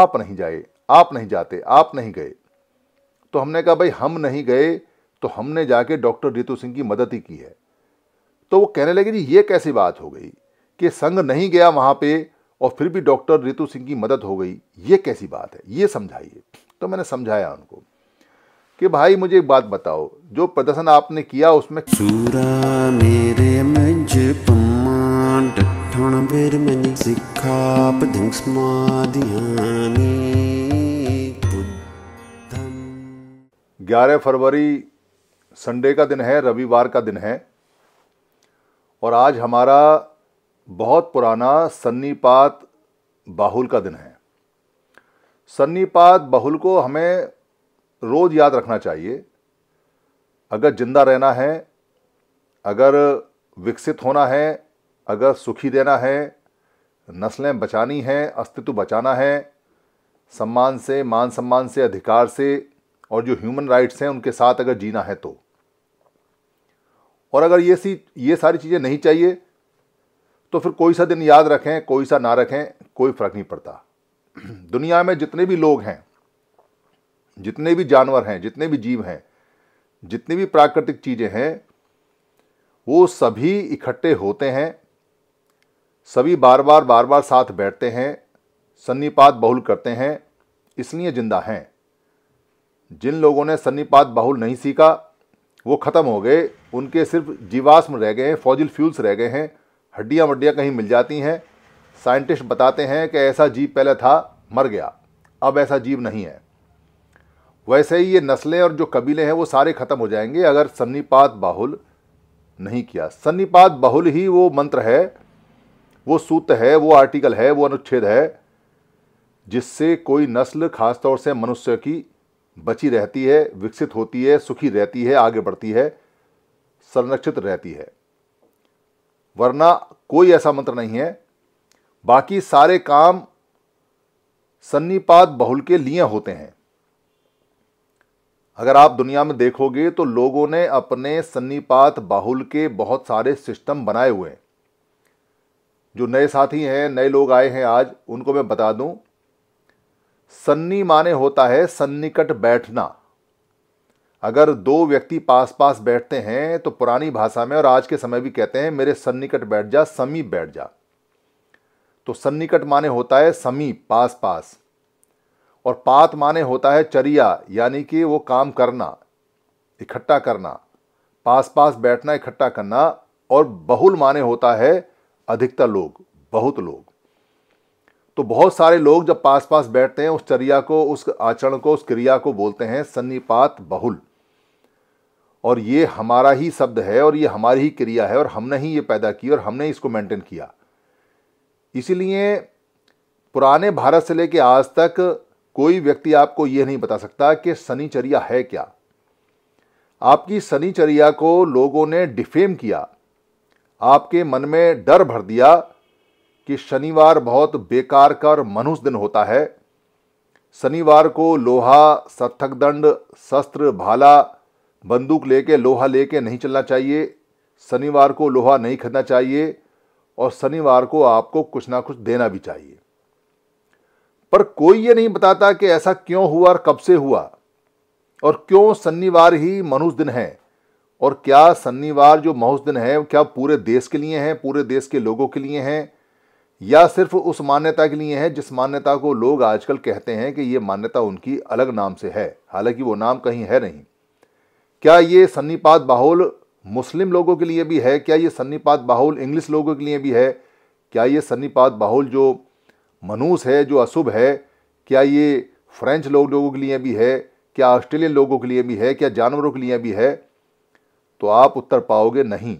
आप नहीं जाए आप नहीं जाते आप नहीं गए तो हमने कहा भाई हम नहीं गए तो हमने जाके डॉक्टर रितु सिंह की मदद ही की है तो वो कहने लगे जी ये कैसी बात हो गई कि संघ नहीं गया वहाँ पे और फिर भी डॉक्टर रितु सिंह की मदद हो गई ये कैसी बात है ये समझाइए तो मैंने समझाया उनको कि भाई मुझे एक बात बताओ जो प्रदर्शन आपने किया उसमें सूरा मेरे ठाण बेर मैंने सिखा पधिंग समाधियानी बुद्धन ग्यारह फरवरी संडे का दिन है रविवार का दिन है और आज हमारा बहुत पुराना सन्नीपात बाहुल का दिन है सन्नीपात बाहुल को हमें रोज़ याद रखना चाहिए अगर ज़िंदा रहना है अगर विकसित होना है अगर सुखी देना है नस्लें बचानी हैं अस्तित्व बचाना है सम्मान से मान सम्मान से अधिकार से और जो ह्यूमन राइट्स हैं उनके साथ अगर जीना है तो और अगर ये सी ये सारी चीज़ें नहीं चाहिए तो फिर कोई सा दिन याद रखें कोई सा ना रखें कोई फ़र्क नहीं पड़ता दुनिया में जितने भी लोग हैं जितने भी जानवर हैं जितने भी जीव हैं जितनी भी प्राकृतिक चीज़ें हैं वो सभी इकट्ठे होते हैं सभी बार बार बार बार साथ बैठते हैं सन्नीपात बहुल करते हैं इसलिए जिंदा हैं जिन लोगों ने सन्नीपात बहुल नहीं सीखा वो ख़त्म हो गए उनके सिर्फ जीवाश्म रह गए हैं फौजिल फ्यूल्स रह गए हैं हड्डियाँ वड्डियाँ कहीं मिल जाती हैं साइंटिस्ट बताते हैं कि ऐसा जीव पहले था मर गया अब ऐसा जीव नहीं है वैसे ही ये नस्लें और जो कबीले हैं वो सारे ख़त्म हो जाएंगे अगर सन्नीपात बाहुल नहीं किया सन्नीपात बाहुल ही वो मंत्र है वो सूत्र है वो आर्टिकल है वो अनुच्छेद है जिससे कोई नस्ल खासतौर से मनुष्य की बची रहती है विकसित होती है सुखी रहती है आगे बढ़ती है संरक्षित रहती है वरना कोई ऐसा मंत्र नहीं है बाकी सारे काम सन्नीपात बहुल के लिए होते हैं अगर आप दुनिया में देखोगे तो लोगों ने अपने सन्नीपात बाहुल के बहुत सारे सिस्टम बनाए हुए हैं जो नए साथी हैं नए लोग आए हैं आज उनको मैं बता दूं सन्नी माने होता है सन्निकट बैठना अगर दो व्यक्ति पास पास बैठते हैं तो पुरानी भाषा में और आज के समय भी कहते हैं मेरे सन्निकट बैठ जा समीप बैठ जा तो सन्निकट माने होता है समीप पास पास और पात माने होता है चरिया यानी कि वो काम करना इकट्ठा करना पास पास बैठना इकट्ठा करना और बहुल माने होता है अधिकतर लोग बहुत लोग तो बहुत सारे लोग जब पास पास बैठते हैं उस चर्या को उस आचरण को उस क्रिया को बोलते हैं सन्निपात बहुल और ये हमारा ही शब्द है और ये हमारी ही क्रिया है और हमने ही ये पैदा की और हमने इसको मेंटेन किया इसीलिए पुराने भारत से लेकर आज तक कोई व्यक्ति आपको ये नहीं बता सकता कि शनिचर्या है क्या आपकी शनिचर्या को लोगों ने डिफेम किया आपके मन में डर भर दिया कि शनिवार बहुत बेकार का और मनुष दिन होता है शनिवार को लोहा सत्थक दंड शस्त्र भाला बंदूक लेके लोहा लेके नहीं चलना चाहिए शनिवार को लोहा नहीं खरीदना चाहिए और शनिवार को आपको कुछ ना कुछ देना भी चाहिए पर कोई ये नहीं बताता कि ऐसा क्यों हुआ और कब से हुआ और क्यों शनिवार ही मनुष्य दिन है और क्या शनिवार जो महोस दिन है क्या पूरे देश के लिए है पूरे देश के लोगों के लिए है या सिर्फ उस मान्यता के लिए है जिस मान्यता को लोग आजकल कहते हैं कि ये मान्यता उनकी अलग नाम से है हालांकि वो नाम कहीं है नहीं क्या ये सन्नीपात बाहुल मुस्लिम लोगों के लिए भी है क्या ये सन्नीपात बाहुल इंग्लिश लोगों के लिए भी है क्या ये सन्नीपात बाहुल जो मनूस है जो अशुभ है क्या ये फ्रेंच लोगों के लिए भी है क्या ऑस्ट्रेलियन लोगों के लिए भी है क्या जानवरों के लिए भी है तो आप उत्तर पाओगे नहीं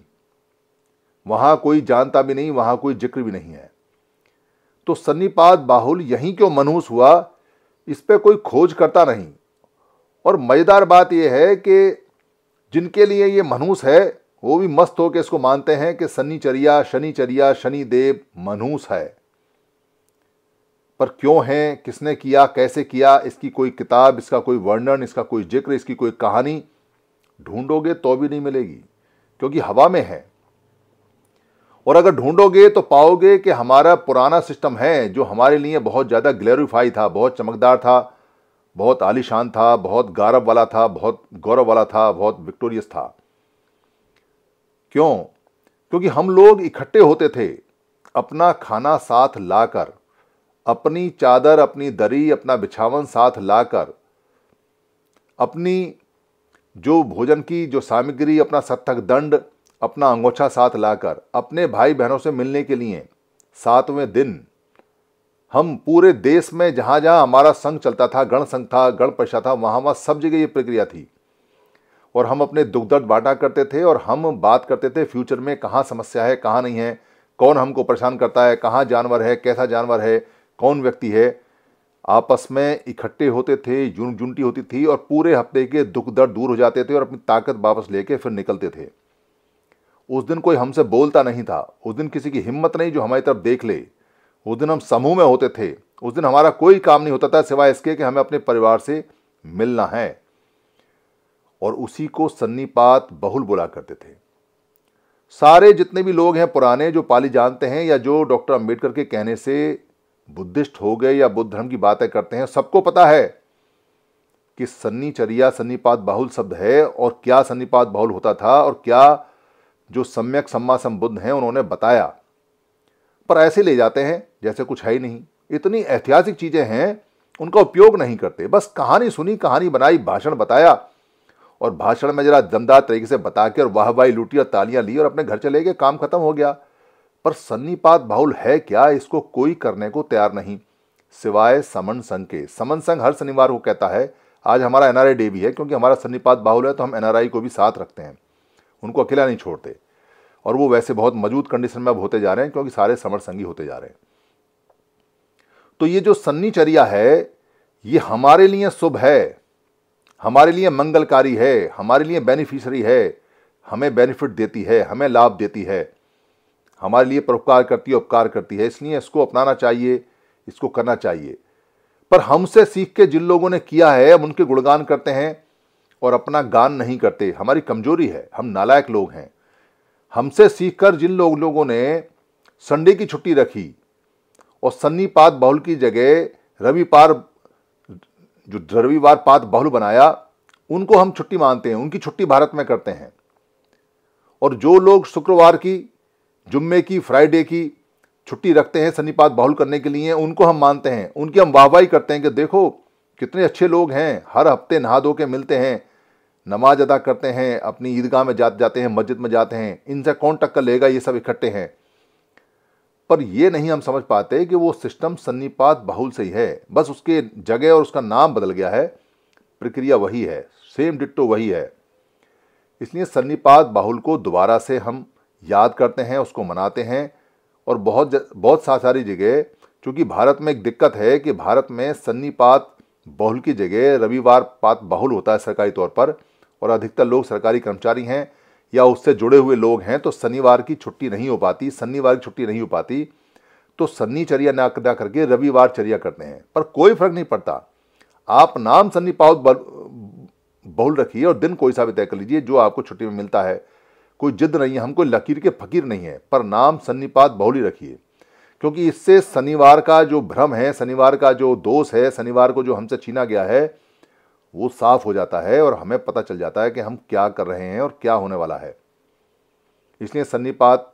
वहां कोई जानता भी नहीं वहां कोई जिक्र भी नहीं है तो सन्नीपात बाहुल यहीं क्यों मनहूस हुआ इस पर कोई खोज करता नहीं और मज़ेदार बात यह है कि जिनके लिए ये मनहूस है वो भी मस्त होकर इसको मानते हैं कि शनिचर्या शनिचर्या शनिदेव मनहूस है पर क्यों है किसने किया कैसे किया इसकी कोई किताब इसका कोई वर्णन इसका कोई जिक्र इसकी कोई कहानी ढूंढोगे तो भी नहीं मिलेगी क्योंकि हवा में है और अगर ढूंढोगे तो पाओगे कि हमारा पुराना सिस्टम है जो हमारे लिए बहुत ज़्यादा ग्लेरिफाई था बहुत चमकदार था बहुत आलिशान था बहुत गौरव वाला था बहुत गौरव वाला था बहुत विक्टोरियस था क्यों क्योंकि हम लोग इकट्ठे होते थे अपना खाना साथ लाकर अपनी चादर अपनी दरी अपना बिछावन साथ लाकर अपनी जो भोजन की जो सामग्री अपना सत्थक दंड अपना अंगोछा साथ लाकर अपने भाई बहनों से मिलने के लिए सातवें दिन हम पूरे देश में जहाँ जहाँ हमारा संघ चलता था गण संघ था गण परिषद था वहाँ वहाँ सब जगह ये प्रक्रिया थी और हम अपने दुख दर्द बांटा करते थे और हम बात करते थे फ्यूचर में कहाँ समस्या है कहाँ नहीं है कौन हमको परेशान करता है कहाँ जानवर है कैसा जानवर है कौन व्यक्ति है आपस में इकट्ठे होते थे जुन जुनटी होती थी और पूरे हफ्ते के दुख दर्द दूर हो जाते थे और अपनी ताकत वापस लेके फिर निकलते थे उस दिन कोई हमसे बोलता नहीं था उस दिन किसी की हिम्मत नहीं जो हमारी तरफ देख ले उस दिन हम समूह में होते थे उस दिन हमारा कोई काम नहीं होता था सिवाय इसके कि हमें अपने परिवार से मिलना है और उसी को सन्नीपात बहुल बुला करते थे सारे जितने भी लोग हैं पुराने जो पाली जानते हैं या जो डॉक्टर अंबेडकर के कहने से बुद्धिस्ट हो गए या बुद्ध धर्म की बातें करते हैं सबको पता है कि सन्नीचरिया सन्नीपात बाहुल शब्द है और क्या सन्नीपात बाहुल होता था और क्या जो सम्यक सम्मा संबुद्ध हैं उन्होंने बताया पर ऐसे ले जाते हैं जैसे कुछ है ही नहीं इतनी ऐतिहासिक चीज़ें हैं उनका उपयोग नहीं करते बस कहानी सुनी कहानी बनाई भाषण बताया और भाषण में जरा दमदार तरीके से बता के और वाहवाही लूटी और तालियां ली और अपने घर चले गए काम खत्म हो गया पर सन्नीपात बाहुल है क्या इसको कोई करने को तैयार नहीं सिवाय समन संघ के समन संघ हर शनिवार को कहता है आज हमारा एनआरआई डे भी है क्योंकि हमारा सन्नीपात बाहुल है तो हम एनआरआई को भी साथ रखते हैं उनको अकेला नहीं छोड़ते और वो वैसे बहुत मजबूत कंडीशन में अब होते जा रहे हैं क्योंकि सारे समर संघी होते जा रहे हैं तो ये जो सन्नीचर्या है ये हमारे लिए शुभ है हमारे लिए मंगलकारी है हमारे लिए बेनिफिशरी है हमें बेनिफिट देती है हमें लाभ देती है हमारे लिए परोपकार करती है उपकार करती है इसलिए इसको अपनाना चाहिए इसको करना चाहिए पर हमसे सीख के जिन लोगों ने किया है हम उनके गुणगान करते हैं और अपना गान नहीं करते हमारी कमजोरी है हम नालायक लोग हैं हमसे सीख कर जिन लोग लोगों ने संडे की छुट्टी रखी और सन्नीपात बहुल की जगह रविपार जो रविवार पात बहुल बनाया उनको हम छुट्टी मानते हैं उनकी छुट्टी भारत में करते हैं और जो लोग शुक्रवार की जुम्मे की फ्राइडे की छुट्टी रखते हैं सन्नीपात बाहुल करने के लिए उनको हम मानते हैं उनकी हम वाहवाही करते हैं कि देखो कितने अच्छे लोग हैं हर हफ्ते नहा धो के मिलते हैं नमाज अदा करते हैं अपनी ईदगाह में जा जाते हैं मस्जिद में जाते हैं इनसे कौन टक्कर लेगा ये सब इकट्ठे हैं पर ये नहीं हम समझ पाते कि वो सिस्टम सन्नीपात बाहुल से ही है बस उसके जगह और उसका नाम बदल गया है प्रक्रिया वही है सेम डिट्टो वही है इसलिए सन्नीपात बाहुल को दोबारा से हम याद करते हैं उसको मनाते हैं और बहुत बहुत सारी जगह चूँकि भारत में एक दिक्कत है कि भारत में सन्नीपात बहुल की जगह रविवार पात बहुल होता है सरकारी तौर पर और अधिकतर लोग सरकारी कर्मचारी हैं या उससे जुड़े हुए लोग हैं तो शनिवार की छुट्टी नहीं हो पाती शनिवार की छुट्टी नहीं हो पाती तो सन्नीचर्या ना ना करके रविवार चर्या करते हैं पर कोई फर्क नहीं पड़ता आप नाम सन्नी पात बहुल रखिए और दिन कोई सा भी तय कर लीजिए जो आपको छुट्टी में मिलता है कोई जिद नहीं है हमको लकीर के फकीर नहीं है पर नाम सन्निपात बहुली रखिए क्योंकि इससे शनिवार का जो भ्रम है शनिवार का जो दोष है शनिवार को जो हमसे छीना गया है वो साफ हो जाता है और हमें पता चल जाता है कि हम क्या कर रहे हैं और क्या होने वाला है इसलिए सन्निपात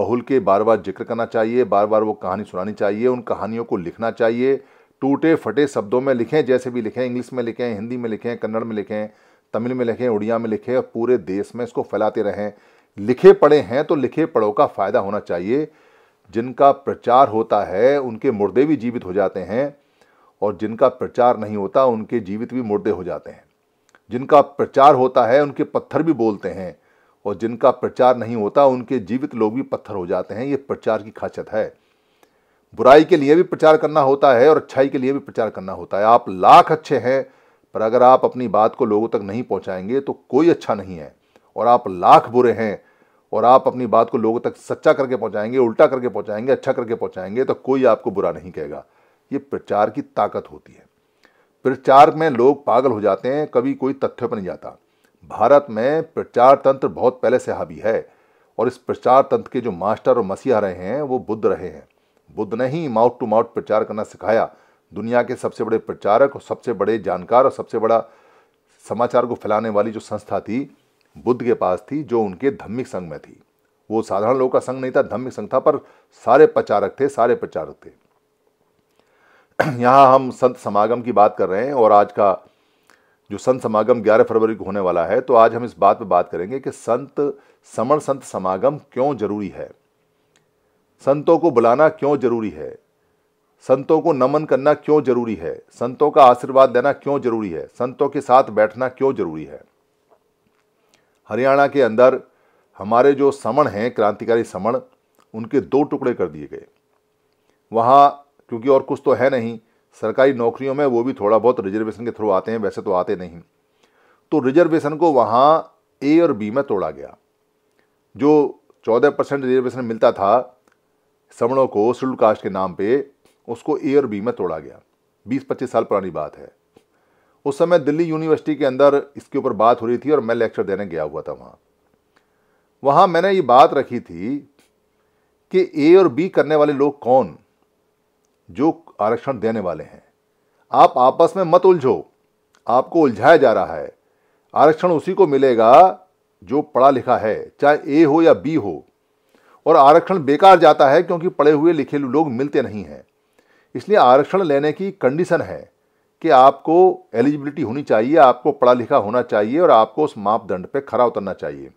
बहुल के बार बार जिक्र करना चाहिए बार बार वो कहानी सुनानी चाहिए उन कहानियों को लिखना चाहिए टूटे फटे शब्दों में लिखें जैसे भी लिखें इंग्लिश में लिखें हिंदी में लिखें कन्नड़ में लिखें तमिल में लिखें उड़िया में लिखें और पूरे देश में इसको फैलाते रहें लिखे पढ़े हैं तो लिखे पढ़ो का फ़ायदा होना चाहिए जिनका प्रचार होता है उनके मुर्दे भी जीवित हो जाते हैं और जिनका प्रचार नहीं होता उनके जीवित भी मुर्दे हो जाते हैं जिनका प्रचार होता है उनके पत्थर भी बोलते हैं और जिनका प्रचार नहीं होता उनके जीवित लोग भी पत्थर हो जाते हैं ये प्रचार की खासियत है बुराई के लिए भी प्रचार करना होता है और अच्छाई के लिए भी प्रचार करना होता है आप लाख अच्छे हैं पर अगर आप अपनी बात को लोगों तक नहीं पहुंचाएंगे तो कोई अच्छा नहीं है और आप लाख बुरे हैं और आप अपनी बात को लोगों तक सच्चा करके पहुंचाएंगे उल्टा करके पहुंचाएंगे अच्छा करके पहुंचाएंगे तो कोई आपको बुरा नहीं कहेगा ये प्रचार की ताकत होती है प्रचार में लोग पागल हो जाते हैं कभी कोई तथ्य पर नहीं जाता भारत में प्रचार तंत्र बहुत पहले से हावी है और इस प्रचार तंत्र के जो मास्टर और मसीहा रहे हैं वो बुद्ध रहे हैं बुद्ध ने ही माउथ टू माउथ प्रचार करना सिखाया दुनिया के सबसे बड़े प्रचारक और सबसे बड़े जानकार और सबसे बड़ा समाचार को फैलाने वाली जो संस्था थी बुद्ध के पास थी जो उनके धम्मिक संघ में थी वो साधारण लोगों का संघ नहीं था धम्मिक संघ था पर सारे प्रचारक थे सारे प्रचारक थे यहाँ हम संत समागम की बात कर रहे हैं और आज का जो संत समागम 11 फरवरी को होने वाला है तो आज हम इस बात पर बात करेंगे कि संत समण संत समागम क्यों जरूरी है संतों को बुलाना क्यों जरूरी है संतों को नमन करना क्यों जरूरी है संतों का आशीर्वाद देना क्यों जरूरी है संतों के साथ बैठना क्यों जरूरी है हरियाणा के अंदर हमारे जो समण हैं क्रांतिकारी समण उनके दो टुकड़े कर दिए गए वहाँ क्योंकि और कुछ तो है नहीं सरकारी नौकरियों में वो भी थोड़ा बहुत रिजर्वेशन के थ्रू आते हैं वैसे तो आते नहीं तो रिजर्वेशन को वहाँ ए और बी में तोड़ा गया जो चौदह परसेंट रिजर्वेशन मिलता था समणों को शुल्क कास्ट के नाम पे उसको और बी में तोड़ा गया 20-25 साल पुरानी बात है उस समय दिल्ली यूनिवर्सिटी के अंदर इसके ऊपर बात हो रही थी और मैं लेक्चर देने गया हुआ था वहाँ वहाँ मैंने ये बात रखी थी कि ए और बी करने वाले लोग कौन जो आरक्षण देने वाले हैं आप आपस में मत उलझो आपको उलझाया जा रहा है आरक्षण उसी को मिलेगा जो पढ़ा लिखा है चाहे ए हो या बी हो और आरक्षण बेकार जाता है क्योंकि पढ़े हुए लिखे लोग मिलते नहीं हैं इसलिए आरक्षण लेने की कंडीशन है कि आपको एलिजिबिलिटी होनी चाहिए आपको पढ़ा लिखा होना चाहिए और आपको उस मापदंड पर खरा उतरना चाहिए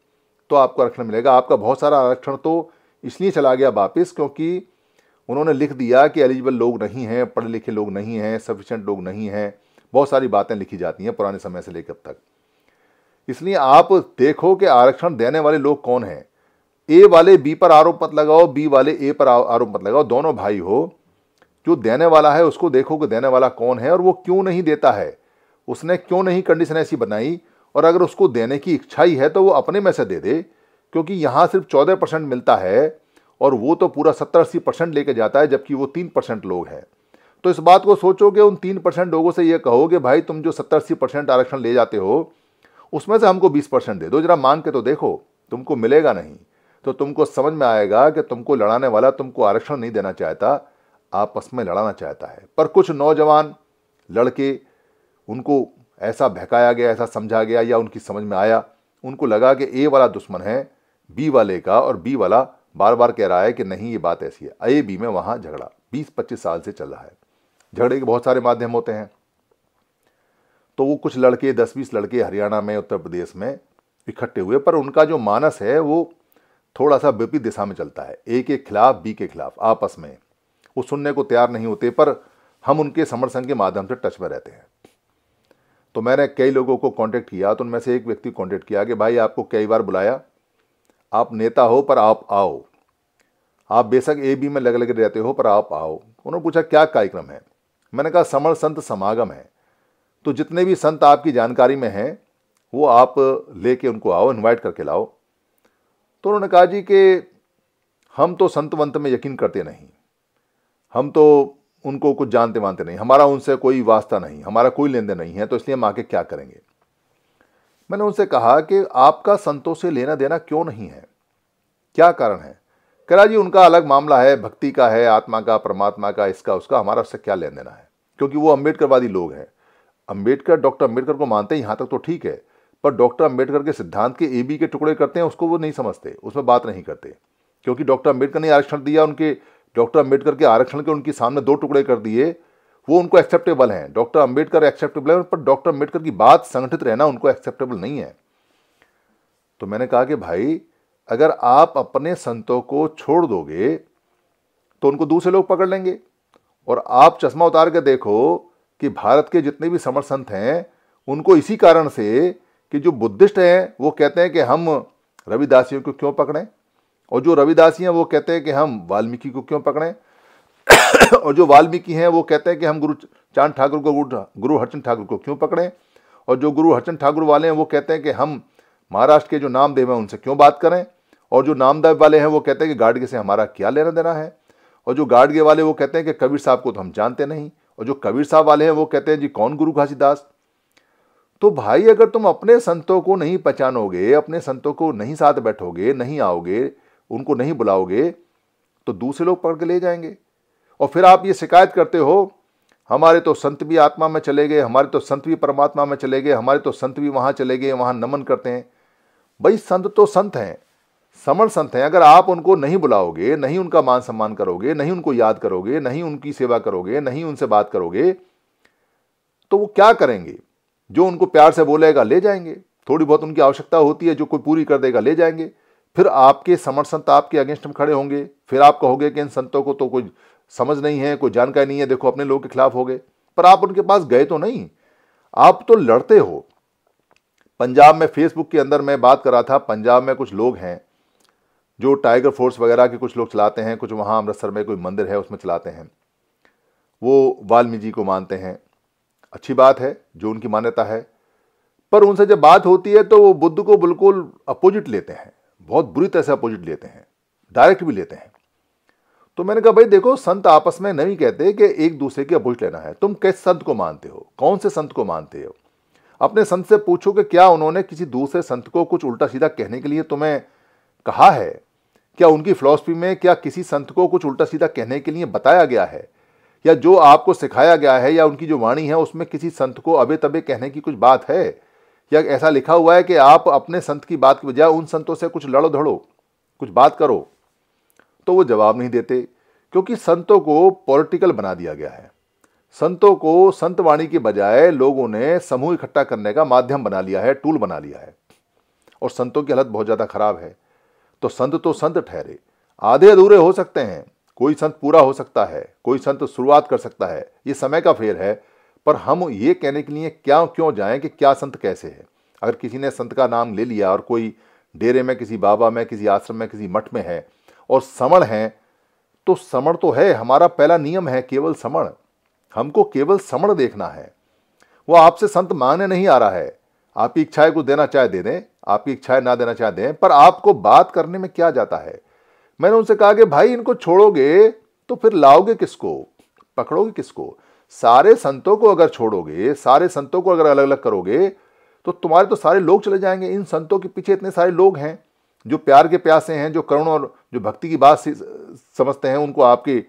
तो आपको आरक्षण मिलेगा आपका बहुत सारा आरक्षण तो इसलिए चला गया वापस क्योंकि उन्होंने लिख दिया कि एलिजिबल लोग नहीं हैं पढ़े लिखे लोग नहीं हैं सफिशेंट लोग नहीं हैं बहुत सारी बातें लिखी जाती हैं पुराने समय से लेकर तक इसलिए आप देखो कि आरक्षण देने वाले लोग कौन हैं ए वाले बी पर आरोप मत लगाओ बी वाले ए पर आरोप मत लगाओ दोनों भाई हो जो देने वाला है उसको देखो कि देने वाला कौन है और वो क्यों नहीं देता है उसने क्यों नहीं कंडीशन ऐसी बनाई और अगर उसको देने की इच्छा ही है तो वो अपने में से दे दे क्योंकि यहाँ सिर्फ चौदह परसेंट मिलता है और वो तो पूरा सत्तर अस्सी परसेंट लेके जाता है जबकि वो तीन परसेंट लोग हैं तो इस बात को सोचो कि उन तीन परसेंट लोगों से ये कहो कि भाई तुम जो सत्तर अस्सी परसेंट आरक्षण ले जाते हो उसमें से हमको बीस परसेंट दे दो जरा मांग के तो देखो तुमको मिलेगा नहीं तो तुमको समझ में आएगा कि तुमको लड़ाने वाला तुमको आरक्षण नहीं देना चाहता आपस में लड़ाना चाहता है पर कुछ नौजवान लड़के उनको ऐसा बहकाया गया ऐसा समझा गया या उनकी समझ में आया उनको लगा कि ए वाला दुश्मन है बी वाले का और बी वाला बार बार कह रहा है कि नहीं ये बात ऐसी है ए बी में वहाँ झगड़ा बीस पच्चीस साल से चल रहा है झगड़े के बहुत सारे माध्यम होते हैं तो वो कुछ लड़के दस बीस लड़के हरियाणा में उत्तर प्रदेश में इकट्ठे हुए पर उनका जो मानस है वो थोड़ा सा विपरीत दिशा में चलता है ए के खिलाफ बी के खिलाफ आपस में वो सुनने को तैयार नहीं होते पर हम उनके समर्थन के माध्यम से टच में रहते हैं तो मैंने कई लोगों को कांटेक्ट किया तो उनमें से एक व्यक्ति कांटेक्ट किया कि भाई आपको कई बार बुलाया आप नेता हो पर आप आओ आप बेशक ए बी में लगे लगे रहते हो पर आप आओ उन्होंने पूछा क्या कार्यक्रम है मैंने कहा समर संत समागम है तो जितने भी संत आपकी जानकारी में हैं वो आप लेके उनको आओ इनवाइट करके लाओ तो उन्होंने कहा जी कि हम तो संत वंत में यकीन करते नहीं हम तो उनको कुछ जानते मानते नहीं हमारा उनसे कोई वास्ता नहीं हमारा कोई लेन देन नहीं है तो इसलिए हम आके क्या करेंगे मैंने उनसे कहा कि आपका संतों से लेना देना क्यों नहीं है क्या कारण है कह रहा जी उनका अलग मामला है भक्ति का है आत्मा का परमात्मा का इसका उसका हमारा उससे क्या लेन देना है क्योंकि वो अम्बेडकरवादी लोग हैं अम्बेडकर डॉक्टर अम्बेडकर को मानते हैं यहाँ तक तो ठीक है पर डॉक्टर अम्बेडकर के सिद्धांत के ए बी के टुकड़े करते हैं उसको वो नहीं समझते उसमें बात नहीं करते क्योंकि डॉक्टर अम्बेडकर ने आरक्षण दिया उनके डॉक्टर अम्बेडकर के आरक्षण के उनके सामने दो टुकड़े कर दिए वो उनको एक्सेप्टेबल हैं डॉक्टर अम्बेडकर एक्सेप्टेबल है पर डॉक्टर अम्बेडकर की बात संगठित रहना उनको एक्सेप्टेबल नहीं है तो मैंने कहा कि भाई अगर आप अपने संतों को छोड़ दोगे तो उनको दूसरे लोग पकड़ लेंगे और आप चश्मा उतार के देखो कि भारत के जितने भी समर संत हैं उनको इसी कारण से कि जो बुद्धिस्ट हैं वो कहते हैं कि हम रविदासियों को क्यों पकड़ें और जो रविदासी हैं वो कहते हैं कि हम वाल्मीकि को क्यों पकड़ें और जो वाल्मीकि हैं वो कहते हैं कि हम गुरु चांद ठाकुर को गुरु हरचंद ठाकुर को क्यों पकड़ें और जो गुरु हरचंद ठाकुर वाले हैं वो कहते हैं कि हम महाराष्ट्र के जो नामदेव हैं उनसे क्यों बात करें और जो नामदेव वाले हैं वो कहते हैं कि गाडगे से हमारा क्या लेना देना है और जो गाडगे वाले वो कहते हैं कि कबीर साहब को तो हम जानते नहीं और जो कबीर साहब वाले हैं वो कहते हैं जी कौन गुरु घासीदास तो भाई अगर तुम अपने संतों को नहीं पहचानोगे अपने संतों को नहीं साथ बैठोगे नहीं आओगे उनको नहीं बुलाओगे तो दूसरे लोग पकड़ के ले जाएंगे और फिर आप ये शिकायत करते हो हमारे तो संत भी आत्मा में चले गए हमारे तो संत भी परमात्मा में चले गए हमारे तो संत भी वहाँ चले गए वहाँ नमन करते हैं भाई संत तो संत हैं समण संत हैं अगर आप उनको नहीं बुलाओगे नहीं उनका मान सम्मान करोगे नहीं उनको याद करोगे नहीं उनकी सेवा करोगे नहीं उनसे बात करोगे तो वो क्या करेंगे जो उनको प्यार से बोलेगा ले जाएंगे थोड़ी बहुत उनकी आवश्यकता होती है जो कोई पूरी कर देगा ले जाएंगे फिर आपके समर संत आपके अगेंस्ट में खड़े होंगे फिर आप कहोगे कि इन संतों को तो कोई समझ नहीं है कोई जानकारी नहीं है देखो अपने लोगों के खिलाफ हो गए पर आप उनके पास गए तो नहीं आप तो लड़ते हो पंजाब में फेसबुक के अंदर मैं बात कर रहा था पंजाब में कुछ लोग हैं जो टाइगर फोर्स वगैरह के कुछ लोग चलाते हैं कुछ वहाँ अमृतसर में कोई मंदिर है उसमें चलाते हैं वो वाल्मीकि जी को मानते हैं अच्छी बात है जो उनकी मान्यता है पर उनसे जब बात होती है तो वो बुद्ध को बिल्कुल अपोजिट लेते हैं बहुत बुरी तरह से अपोजिट लेते हैं डायरेक्ट भी लेते हैं तो मैंने कहा भाई देखो संत आपस में नहीं कहते कि एक दूसरे की अपोजिट लेना है तुम कैसे संत को मानते हो कौन से संत को मानते हो अपने संत से पूछो कि क्या उन्होंने किसी दूसरे संत को कुछ उल्टा सीधा कहने के लिए तुम्हें कहा है क्या उनकी फिलॉसफी में क्या किसी संत को कुछ उल्टा सीधा कहने के लिए बताया गया है या जो आपको सिखाया गया है या उनकी जो वाणी है उसमें किसी संत को अबे तबे कहने की कुछ बात है या ऐसा लिखा हुआ है कि आप अपने संत की बात की बजाय उन संतों से कुछ लड़ो धड़ो कुछ बात करो तो वो जवाब नहीं देते क्योंकि संतों को पॉलिटिकल बना दिया गया है संतों को संतवाणी के बजाय लोगों ने समूह इकट्ठा करने का माध्यम बना लिया है टूल बना लिया है और संतों की हालत बहुत ज़्यादा खराब है तो संत तो संत ठहरे आधे अधूरे हो सकते हैं कोई संत पूरा हो सकता है कोई संत शुरुआत कर सकता है ये समय का फेर है पर हम ये कहने के लिए क्या क्यों जाएं कि क्या संत कैसे है अगर किसी ने संत का नाम ले लिया और कोई डेरे में किसी बाबा में किसी आश्रम में किसी मठ में है और समण है तो समण तो है हमारा पहला नियम है केवल समण हमको केवल समण देखना है वो आपसे संत मांगने नहीं आ रहा है आपकी इच्छाएं को देना चाहे दे दें आपकी इच्छाएं ना देना चाहे दें पर आपको बात करने में क्या जाता है मैंने उनसे कहा कि भाई इनको छोड़ोगे तो फिर लाओगे किसको पकड़ोगे किसको सारे संतों को अगर छोड़ोगे सारे संतों को अगर अलग अलग करोगे तो तुम्हारे तो सारे लोग चले जाएंगे इन संतों के पीछे इतने सारे लोग हैं जो प्यार के प्यासे हैं जो करुण और जो भक्ति की बात समझते हैं उनको आपकी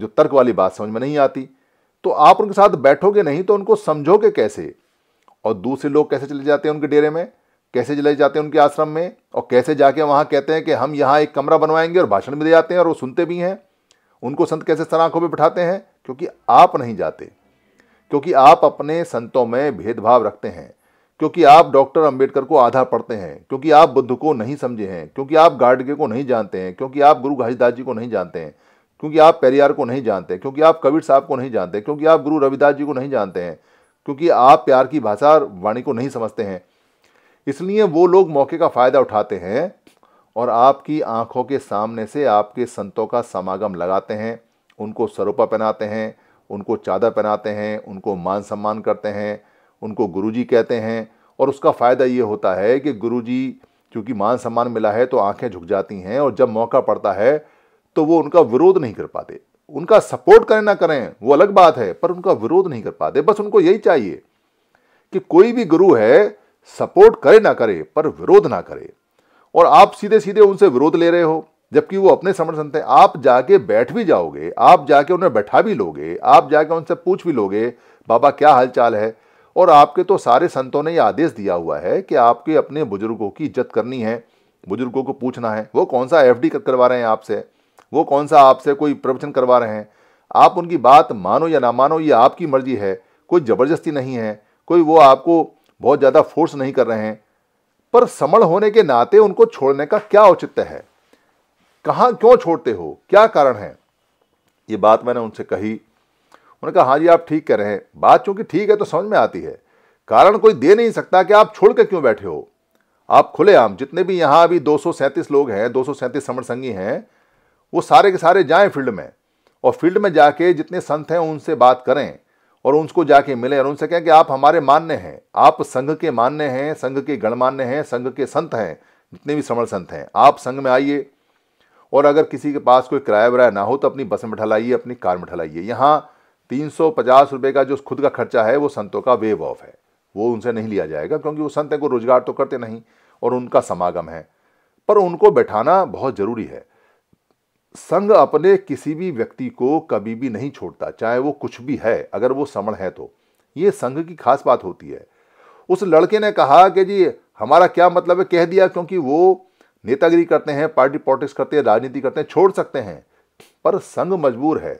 जो तर्क वाली बात समझ में नहीं आती तो आप उनके साथ बैठोगे नहीं तो उनको समझोगे कैसे और दूसरे लोग कैसे चले जाते हैं उनके डेरे में कैसे चले जाते हैं उनके आश्रम में और कैसे जाके वहाँ कहते हैं कि हम यहाँ एक कमरा बनवाएंगे और भाषण भी दे जाते हैं और वो सुनते भी हैं उनको संत कैसे सर पर बैठाते हैं क्योंकि आप नहीं जाते क्योंकि आप अपने संतों में भेदभाव रखते हैं क्योंकि आप डॉक्टर अंबेडकर को आधा पढ़ते हैं क्योंकि आप बुद्ध को नहीं समझे हैं क्योंकि आप गाडगे को नहीं जानते हैं क्योंकि आप गुरु घासीदास जी को नहीं जानते हैं क्योंकि आप पेरियार को नहीं जानते क्योंकि आप कबीर साहब को नहीं जानते क्योंकि आप गुरु रविदास जी को नहीं जानते हैं क्योंकि आप प्यार की भाषा वाणी को नहीं समझते हैं इसलिए वो लोग मौके का फ़ायदा उठाते हैं और आपकी आंखों के सामने से आपके संतों का समागम लगाते हैं उनको सरोपा पहनाते हैं उनको चादर पहनाते हैं उनको मान सम्मान करते हैं उनको गुरुजी कहते हैं और उसका फ़ायदा ये होता है कि गुरुजी क्योंकि मान सम्मान मिला है तो आंखें झुक जाती हैं और जब मौका पड़ता है तो वो उनका विरोध नहीं कर पाते उनका सपोर्ट करें ना करें वो अलग बात है पर उनका विरोध नहीं कर पाते बस उनको यही चाहिए कि कोई भी गुरु है सपोर्ट करे ना करे पर विरोध ना करे और आप सीधे सीधे उनसे विरोध ले रहे हो जबकि वो अपने समर्थन थे आप जाके बैठ भी जाओगे आप जाके उन्हें बैठा भी लोगे आप जाके उनसे पूछ भी लोगे बाबा क्या हालचाल है और आपके तो सारे संतों ने यह आदेश दिया हुआ है कि आपके अपने बुजुर्गों की इज्जत करनी है बुजुर्गों को पूछना है वो कौन सा एफ करवा रहे हैं आपसे वो कौन सा आपसे कोई प्रवचन करवा रहे हैं आप उनकी बात मानो या ना मानो ये आपकी मर्जी है कोई ज़बरदस्ती नहीं है कोई वो आपको बहुत ज़्यादा फोर्स नहीं कर रहे हैं पर समण होने के नाते उनको छोड़ने का क्या औचित्य है कहां क्यों छोड़ते हो क्या कारण है ये बात मैंने उनसे कही उन्होंने कहा हाँ जी आप ठीक कह रहे हैं बात चूंकि ठीक है तो समझ में आती है कारण कोई दे नहीं सकता कि आप छोड़ क्यों बैठे हो आप खुलेआम जितने भी यहाँ अभी दो लोग हैं दो समर संगी हैं वो सारे के सारे जाएं फील्ड में और फील्ड में जाके जितने संत हैं उनसे बात करें और उनको जाके मिलें और उनसे कहें कि आप हमारे मान्य हैं आप संघ के मान्य हैं संघ के गणमान्य हैं संघ के संत हैं जितने भी समर संत हैं आप संघ में आइए और अगर किसी के पास कोई किराया वराया ना हो तो अपनी बस में ठलाइए अपनी कार में ढलाइए यहाँ तीन सौ पचास का जो खुद का खर्चा है वो संतों का वेव ऑफ है वो उनसे नहीं लिया जाएगा क्योंकि वो संत हैं को रोजगार तो करते नहीं और उनका समागम है पर उनको बैठाना बहुत ज़रूरी है संघ अपने किसी भी व्यक्ति को कभी भी नहीं छोड़ता चाहे वो कुछ भी है अगर वो समण है तो ये संघ की खास बात होती है उस लड़के ने कहा कि जी हमारा क्या मतलब है कह दिया क्योंकि वो नेतागिरी करते हैं पार्टी पॉलिटिक्स करते हैं राजनीति करते हैं छोड़ सकते हैं पर संघ मजबूर है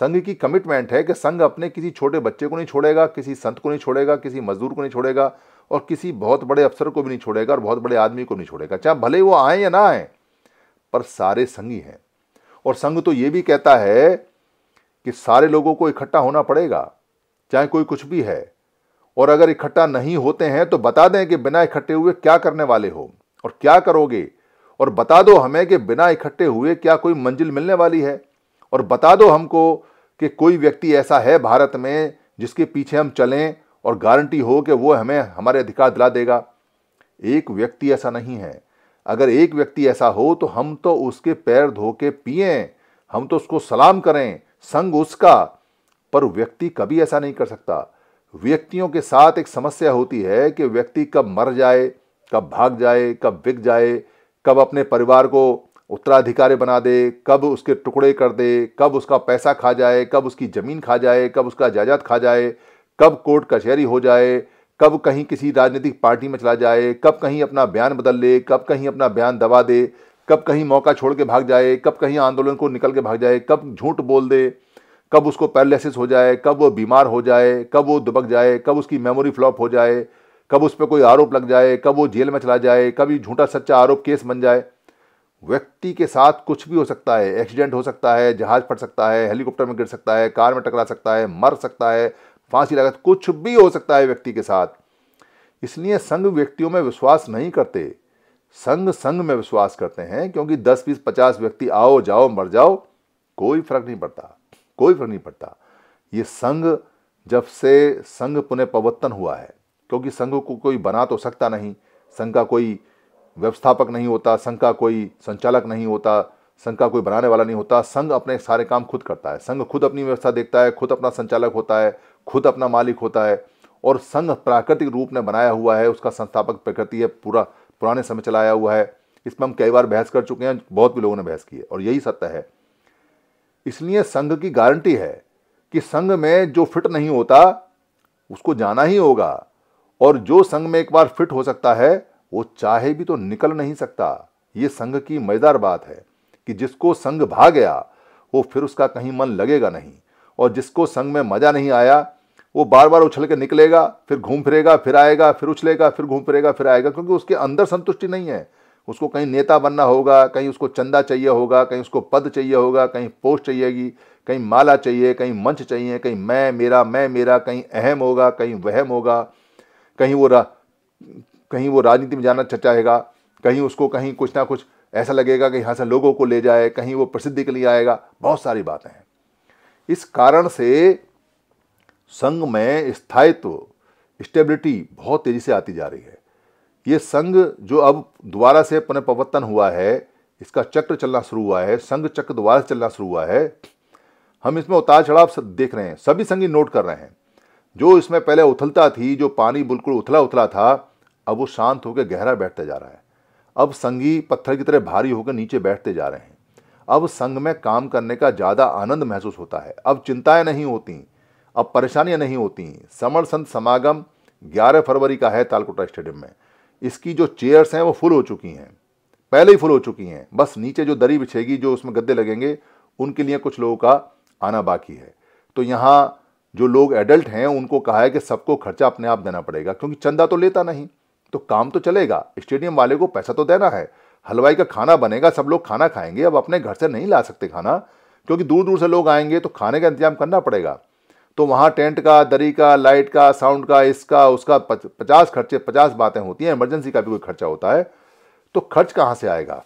संघ की कमिटमेंट है कि संघ अपने किसी छोटे बच्चे को नहीं छोड़ेगा किसी संत को नहीं छोड़ेगा किसी मजदूर को नहीं छोड़ेगा और किसी बहुत बड़े अफसर को भी नहीं छोड़ेगा और बहुत बड़े आदमी को नहीं छोड़ेगा चाहे भले वो आए या ना आए पर सारे संघी हैं और संघ तो ये भी कहता है कि सारे लोगों को इकट्ठा होना पड़ेगा चाहे कोई कुछ भी है और अगर इकट्ठा नहीं होते हैं तो बता दें कि बिना इकट्ठे हुए क्या करने वाले हो और क्या करोगे और बता दो हमें कि बिना इकट्ठे हुए क्या कोई मंजिल मिलने वाली है और बता दो हमको कि कोई व्यक्ति ऐसा है भारत में जिसके पीछे हम चलें और गारंटी हो कि वो हमें हमारे अधिकार दिला देगा एक व्यक्ति ऐसा नहीं है अगर एक व्यक्ति ऐसा हो तो हम तो उसके पैर धो के पिए हम तो उसको सलाम करें संग उसका पर व्यक्ति कभी ऐसा नहीं कर सकता व्यक्तियों के साथ एक समस्या होती है कि व्यक्ति कब मर जाए कब भाग जाए कब बिक जाए कब अपने परिवार को उत्तराधिकारी बना दे कब उसके टुकड़े कर दे कब उसका पैसा खा जाए कब उसकी ज़मीन खा जाए कब उसका जायदाद खा जाए कब कोर्ट कचहरी हो जाए कब कहीं किसी राजनीतिक पार्टी में चला जाए कब कहीं अपना बयान बदल ले कब कहीं अपना बयान दबा दे कब कहीं मौका छोड़ के भाग जाए कब कहीं आंदोलन को निकल के भाग जाए कब झूठ बोल दे कब उसको पैरालिसिस हो जाए कब वो बीमार हो जाए कब वो दुबक जाए कब उसकी मेमोरी फ्लॉप हो जाए कब उस पर कोई आरोप लग जाए कब वो जेल में चला जाए कभी झूठा सच्चा आरोप केस बन जाए व्यक्ति के साथ कुछ भी हो सकता है एक्सीडेंट हो सकता है जहाज फट सकता है हेलीकॉप्टर में गिर सकता है कार में टकरा सकता है मर सकता है फांसी लगा कुछ भी हो सकता है व्यक्ति के साथ इसलिए संघ व्यक्तियों में विश्वास नहीं करते संघ संघ में विश्वास करते हैं क्योंकि 10 बीस पचास व्यक्ति आओ जाओ मर जाओ कोई फर्क नहीं पड़ता कोई फर्क नहीं पड़ता ये संघ जब से संघ पुनः प्रवर्तन हुआ है क्योंकि संघ को कोई बना तो सकता नहीं संघ का कोई व्यवस्थापक नहीं होता संघ का कोई संचालक नहीं होता संघ का कोई बनाने वाला नहीं होता संघ अपने सारे काम खुद करता है संघ खुद अपनी व्यवस्था देखता है खुद अपना संचालक होता है खुद अपना मालिक होता है और संघ प्राकृतिक रूप ने बनाया हुआ है उसका संस्थापक प्रकृति है पूरा पुराने समय चलाया हुआ है इस पर हम कई बार बहस कर चुके हैं बहुत भी लोगों ने बहस की है और यही सत्य है इसलिए संघ की गारंटी है कि संघ में जो फिट नहीं होता उसको जाना ही होगा और जो संघ में एक बार फिट हो सकता है वो चाहे भी तो निकल नहीं सकता ये संघ की मजेदार बात है कि जिसको संघ भा गया वो फिर उसका कहीं मन लगेगा नहीं और जिसको संघ में मज़ा नहीं आया वो बार बार उछल के निकलेगा फिर घूम फिरेगा फिर आएगा फिर उछलेगा फिर घूम फिरेगा फिर आएगा क्योंकि उसके अंदर संतुष्टि नहीं है उसको कहीं नेता बनना होगा कहीं उसको चंदा चाहिए होगा कहीं उसको पद चाहिए होगा कहीं पोस्ट चाहिएगी कहीं माला चाहिए कहीं मंच चाहिए कहीं मैं मेरा मैं मेरा कहीं अहम होगा कहीं वहम होगा कहीं वो रा, कहीं वो राजनीति में जाना चाहेगा कहीं उसको कहीं कुछ ना कुछ ऐसा लगेगा कि यहाँ से लोगों को ले जाए कहीं वो प्रसिद्धि के लिए आएगा बहुत सारी बातें हैं इस कारण से संघ में स्थायित्व स्टेबिलिटी बहुत तेज़ी से आती जा रही है ये संघ जो अब दोबारा से पुनः हुआ है इसका चक्र चलना शुरू हुआ है संघ चक्र दोबारा से चलना शुरू हुआ है हम इसमें उतार चढ़ाव देख रहे हैं सभी संघी नोट कर रहे हैं जो इसमें पहले उथलता थी जो पानी बिल्कुल उथला उथला था अब वो शांत होकर गहरा बैठता जा रहा है अब संगी पत्थर की तरह भारी होकर नीचे बैठते जा रहे हैं अब संग में काम करने का ज़्यादा आनंद महसूस होता है अब चिंताएं नहीं होती अब परेशानियां नहीं होती समर संत समागम 11 फरवरी का है तालकोटा स्टेडियम में इसकी जो चेयर्स हैं वो फुल हो चुकी हैं पहले ही फुल हो चुकी हैं बस नीचे जो दरी बिछेगी जो उसमें गद्दे लगेंगे उनके लिए कुछ लोगों का आना बाकी है तो यहाँ जो लोग एडल्ट हैं उनको कहा है कि सबको खर्चा अपने आप देना पड़ेगा क्योंकि चंदा तो लेता नहीं तो काम तो चलेगा स्टेडियम वाले को पैसा तो देना है हलवाई का खाना बनेगा सब लोग खाना खाएंगे अब अपने घर से नहीं ला सकते खाना क्योंकि दूर दूर से लोग आएंगे तो खाने का इंतजाम करना पड़ेगा तो वहाँ टेंट का दरी का लाइट का साउंड का इसका उसका पचास खर्चे पचास बातें होती हैं इमरजेंसी का भी कोई खर्चा होता है तो खर्च कहाँ से आएगा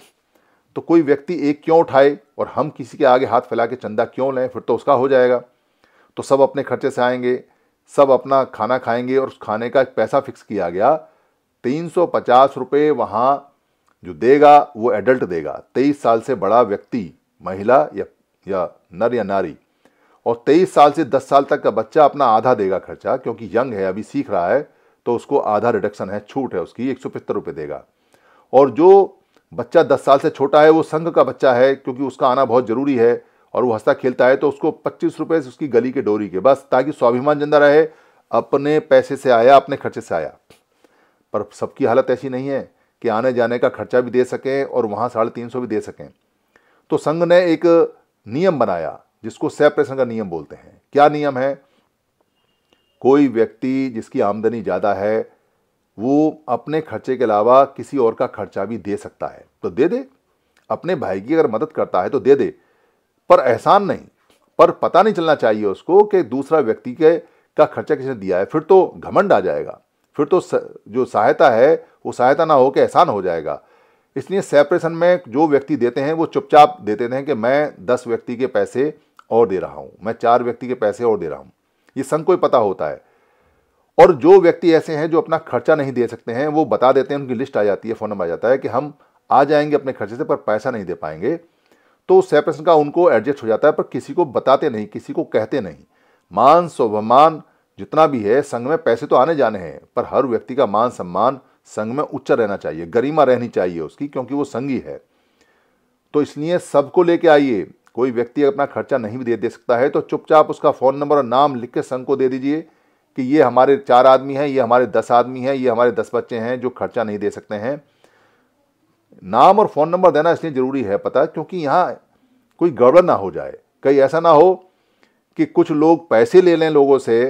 तो कोई व्यक्ति एक क्यों उठाए और हम किसी के आगे हाथ फैला के चंदा क्यों लें फिर तो उसका हो जाएगा तो सब अपने खर्चे से आएंगे सब अपना खाना खाएंगे और उस खाने का पैसा फिक्स किया गया तीन सौ पचास रुपये वहाँ जो देगा वो एडल्ट देगा तेईस साल से बड़ा व्यक्ति महिला या या नर या नारी और तेईस साल से दस साल तक का बच्चा अपना आधा देगा खर्चा क्योंकि यंग है अभी सीख रहा है तो उसको आधा रिडक्शन है छूट है उसकी एक सौ पचहत्तर रुपये देगा और जो बच्चा दस साल से छोटा है वो संघ का बच्चा है क्योंकि उसका आना बहुत ज़रूरी है और वो हंसता खेलता है तो उसको पच्चीस रुपये उसकी गली के डोरी के बस ताकि स्वाभिमान जिंदा रहे अपने पैसे से आया अपने खर्चे से आया पर सबकी हालत ऐसी नहीं है कि आने जाने का खर्चा भी दे सकें और वहाँ साढ़े तीन सौ भी दे सकें तो संघ ने एक नियम बनाया जिसको सेपरेशन का नियम बोलते हैं क्या नियम है कोई व्यक्ति जिसकी आमदनी ज़्यादा है वो अपने खर्चे के अलावा किसी और का खर्चा भी दे सकता है तो दे दे अपने भाई की अगर मदद करता है तो दे दे पर एहसान नहीं पर पता नहीं चलना चाहिए उसको कि दूसरा व्यक्ति के का खर्चा किसने दिया है फिर तो घमंड आ जाएगा फिर तो स, जो सहायता है वो सहायता ना हो के एहसान हो जाएगा इसलिए सेपरेशन में जो व्यक्ति देते हैं वो चुपचाप देते हैं कि मैं दस व्यक्ति के पैसे और दे रहा हूँ मैं चार व्यक्ति के पैसे और दे रहा हूँ ये संघ को ही पता होता है और जो व्यक्ति ऐसे हैं जो अपना खर्चा नहीं दे सकते हैं वो बता देते हैं उनकी लिस्ट आ जाती है फ़ोन नंबर आ जाता है कि हम आ जाएंगे अपने खर्चे से पर पैसा नहीं दे पाएंगे तो प्रश्न का उनको एडजस्ट हो जाता है पर किसी को बताते नहीं किसी को कहते नहीं मान स्वाभिमान जितना भी है संघ में पैसे तो आने जाने हैं पर हर व्यक्ति का मान सम्मान संघ में उच्च रहना चाहिए गरिमा रहनी चाहिए उसकी क्योंकि वो संघी है तो इसलिए सबको लेके आइए कोई व्यक्ति अपना खर्चा नहीं भी दे दे सकता है तो चुपचाप उसका फ़ोन नंबर और नाम लिख के संघ को दे दीजिए कि ये हमारे चार आदमी हैं ये हमारे दस आदमी हैं ये हमारे दस बच्चे हैं जो खर्चा नहीं दे सकते हैं नाम और फ़ोन नंबर देना इसलिए ज़रूरी है पता क्योंकि यहाँ कोई गड़बड़ ना हो जाए कहीं ऐसा ना हो कि कुछ लोग पैसे ले लें लोगों से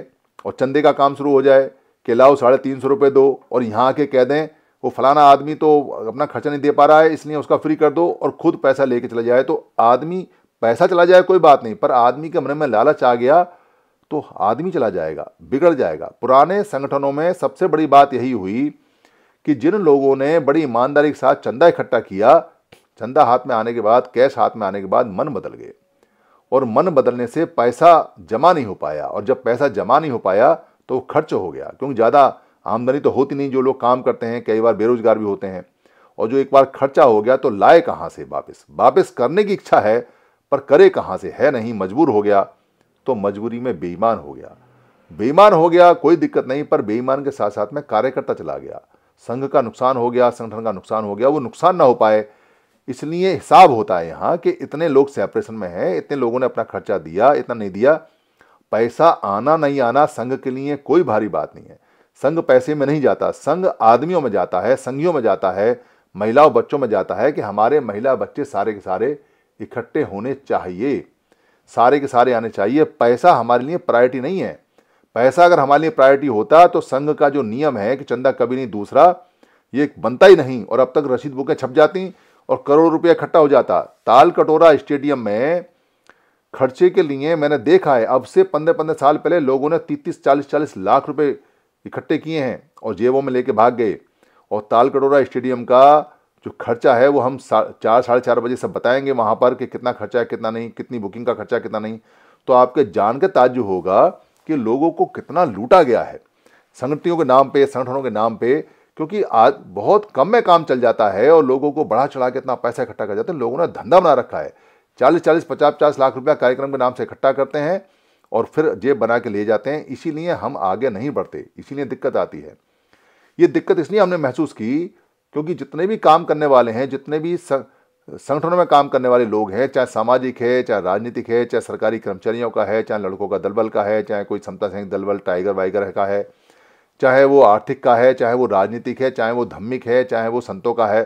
और चंदे का काम शुरू हो जाए कि लाओ साढ़े तीन सौ रुपये दो और यहाँ के कह दें वो फलाना आदमी तो अपना खर्चा नहीं दे पा रहा है इसलिए उसका फ्री कर दो और खुद पैसा लेके चला जाए तो आदमी पैसा चला जाए कोई बात नहीं पर आदमी के मन में लालच आ गया तो आदमी चला जाएगा बिगड़ जाएगा पुराने संगठनों में सबसे बड़ी बात यही हुई कि जिन लोगों ने बड़ी ईमानदारी के साथ चंदा इकट्ठा किया चंदा हाथ में आने के बाद कैश हाथ में आने के बाद मन बदल गए और मन बदलने से पैसा जमा नहीं हो पाया और जब पैसा जमा नहीं हो पाया तो खर्च हो गया क्योंकि ज़्यादा आमदनी तो होती नहीं जो लोग काम करते हैं कई बार बेरोजगार भी होते हैं और जो एक बार खर्चा हो गया तो लाए कहाँ से वापस वापस करने की इच्छा है पर करे कहाँ से है नहीं मजबूर हो गया तो मजबूरी में बेईमान हो गया बेईमान हो गया कोई दिक्कत नहीं पर बेईमान के साथ साथ में कार्यकर्ता चला गया संघ का नुकसान हो गया संगठन का नुकसान हो गया वो नुकसान ना हो पाए इसलिए हिसाब होता है यहाँ कि इतने लोग सेपरेशन में हैं इतने लोगों ने अपना खर्चा दिया इतना नहीं दिया पैसा आना नहीं आना संघ के लिए कोई भारी बात नहीं है संघ पैसे में नहीं जाता संघ आदमियों में जाता है संघियों में जाता है महिलाओं बच्चों में जाता है कि हमारे महिला बच्चे सारे के सारे इकट्ठे होने चाहिए सारे के सारे आने चाहिए पैसा हमारे लिए प्रायोरिटी नहीं है पैसा अगर हमारे लिए प्रायोरिटी होता तो संघ का जो नियम है कि चंदा कभी नहीं दूसरा ये बनता ही नहीं और अब तक रसीद बुकें छप जाती और करोड़ रुपया इकट्ठा हो जाता ताल कटोरा स्टेडियम में खर्चे के लिए मैंने देखा है अब से पंद्रह पंद्रह साल पहले लोगों ने तीस तीस चालीस चालीस लाख रुपए इकट्ठे किए हैं और जेबों में लेके भाग गए और ताल कटोरा स्टेडियम का जो खर्चा है वो हम सा, चार साढ़े चार बजे सब बताएंगे वहाँ पर कि कितना खर्चा है कितना नहीं कितनी बुकिंग का खर्चा कितना नहीं तो आपके जान के ताजु होगा कि लोगों को कितना लूटा गया है संगठनों के नाम पे संगठनों के नाम पे क्योंकि आज बहुत कम में काम चल जाता है और लोगों को बढ़ा चढ़ा के इतना पैसा इकट्ठा कर जाते हैं लोगों ने धंधा बना रखा है चालीस चालीस पचास पचास लाख रुपया कार्यक्रम के नाम से इकट्ठा करते हैं और फिर जेब बना के ले जाते हैं इसीलिए हम आगे नहीं बढ़ते इसीलिए दिक्कत आती है ये दिक्कत इसलिए हमने महसूस की क्योंकि जितने भी काम करने वाले हैं जितने भी सं... संगठनों में काम करने वाले लोग हैं चाहे सामाजिक है चाहे राजनीतिक है चाहे सरकारी कर्मचारियों का है चाहे लड़कों का दलबल का है चाहे कोई समता सिंह दलबल टाइगर वाइगर का है चाहे वो आर्थिक का है चाहे वो राजनीतिक है चाहे वो धम्मिक है चाहे वो संतों का है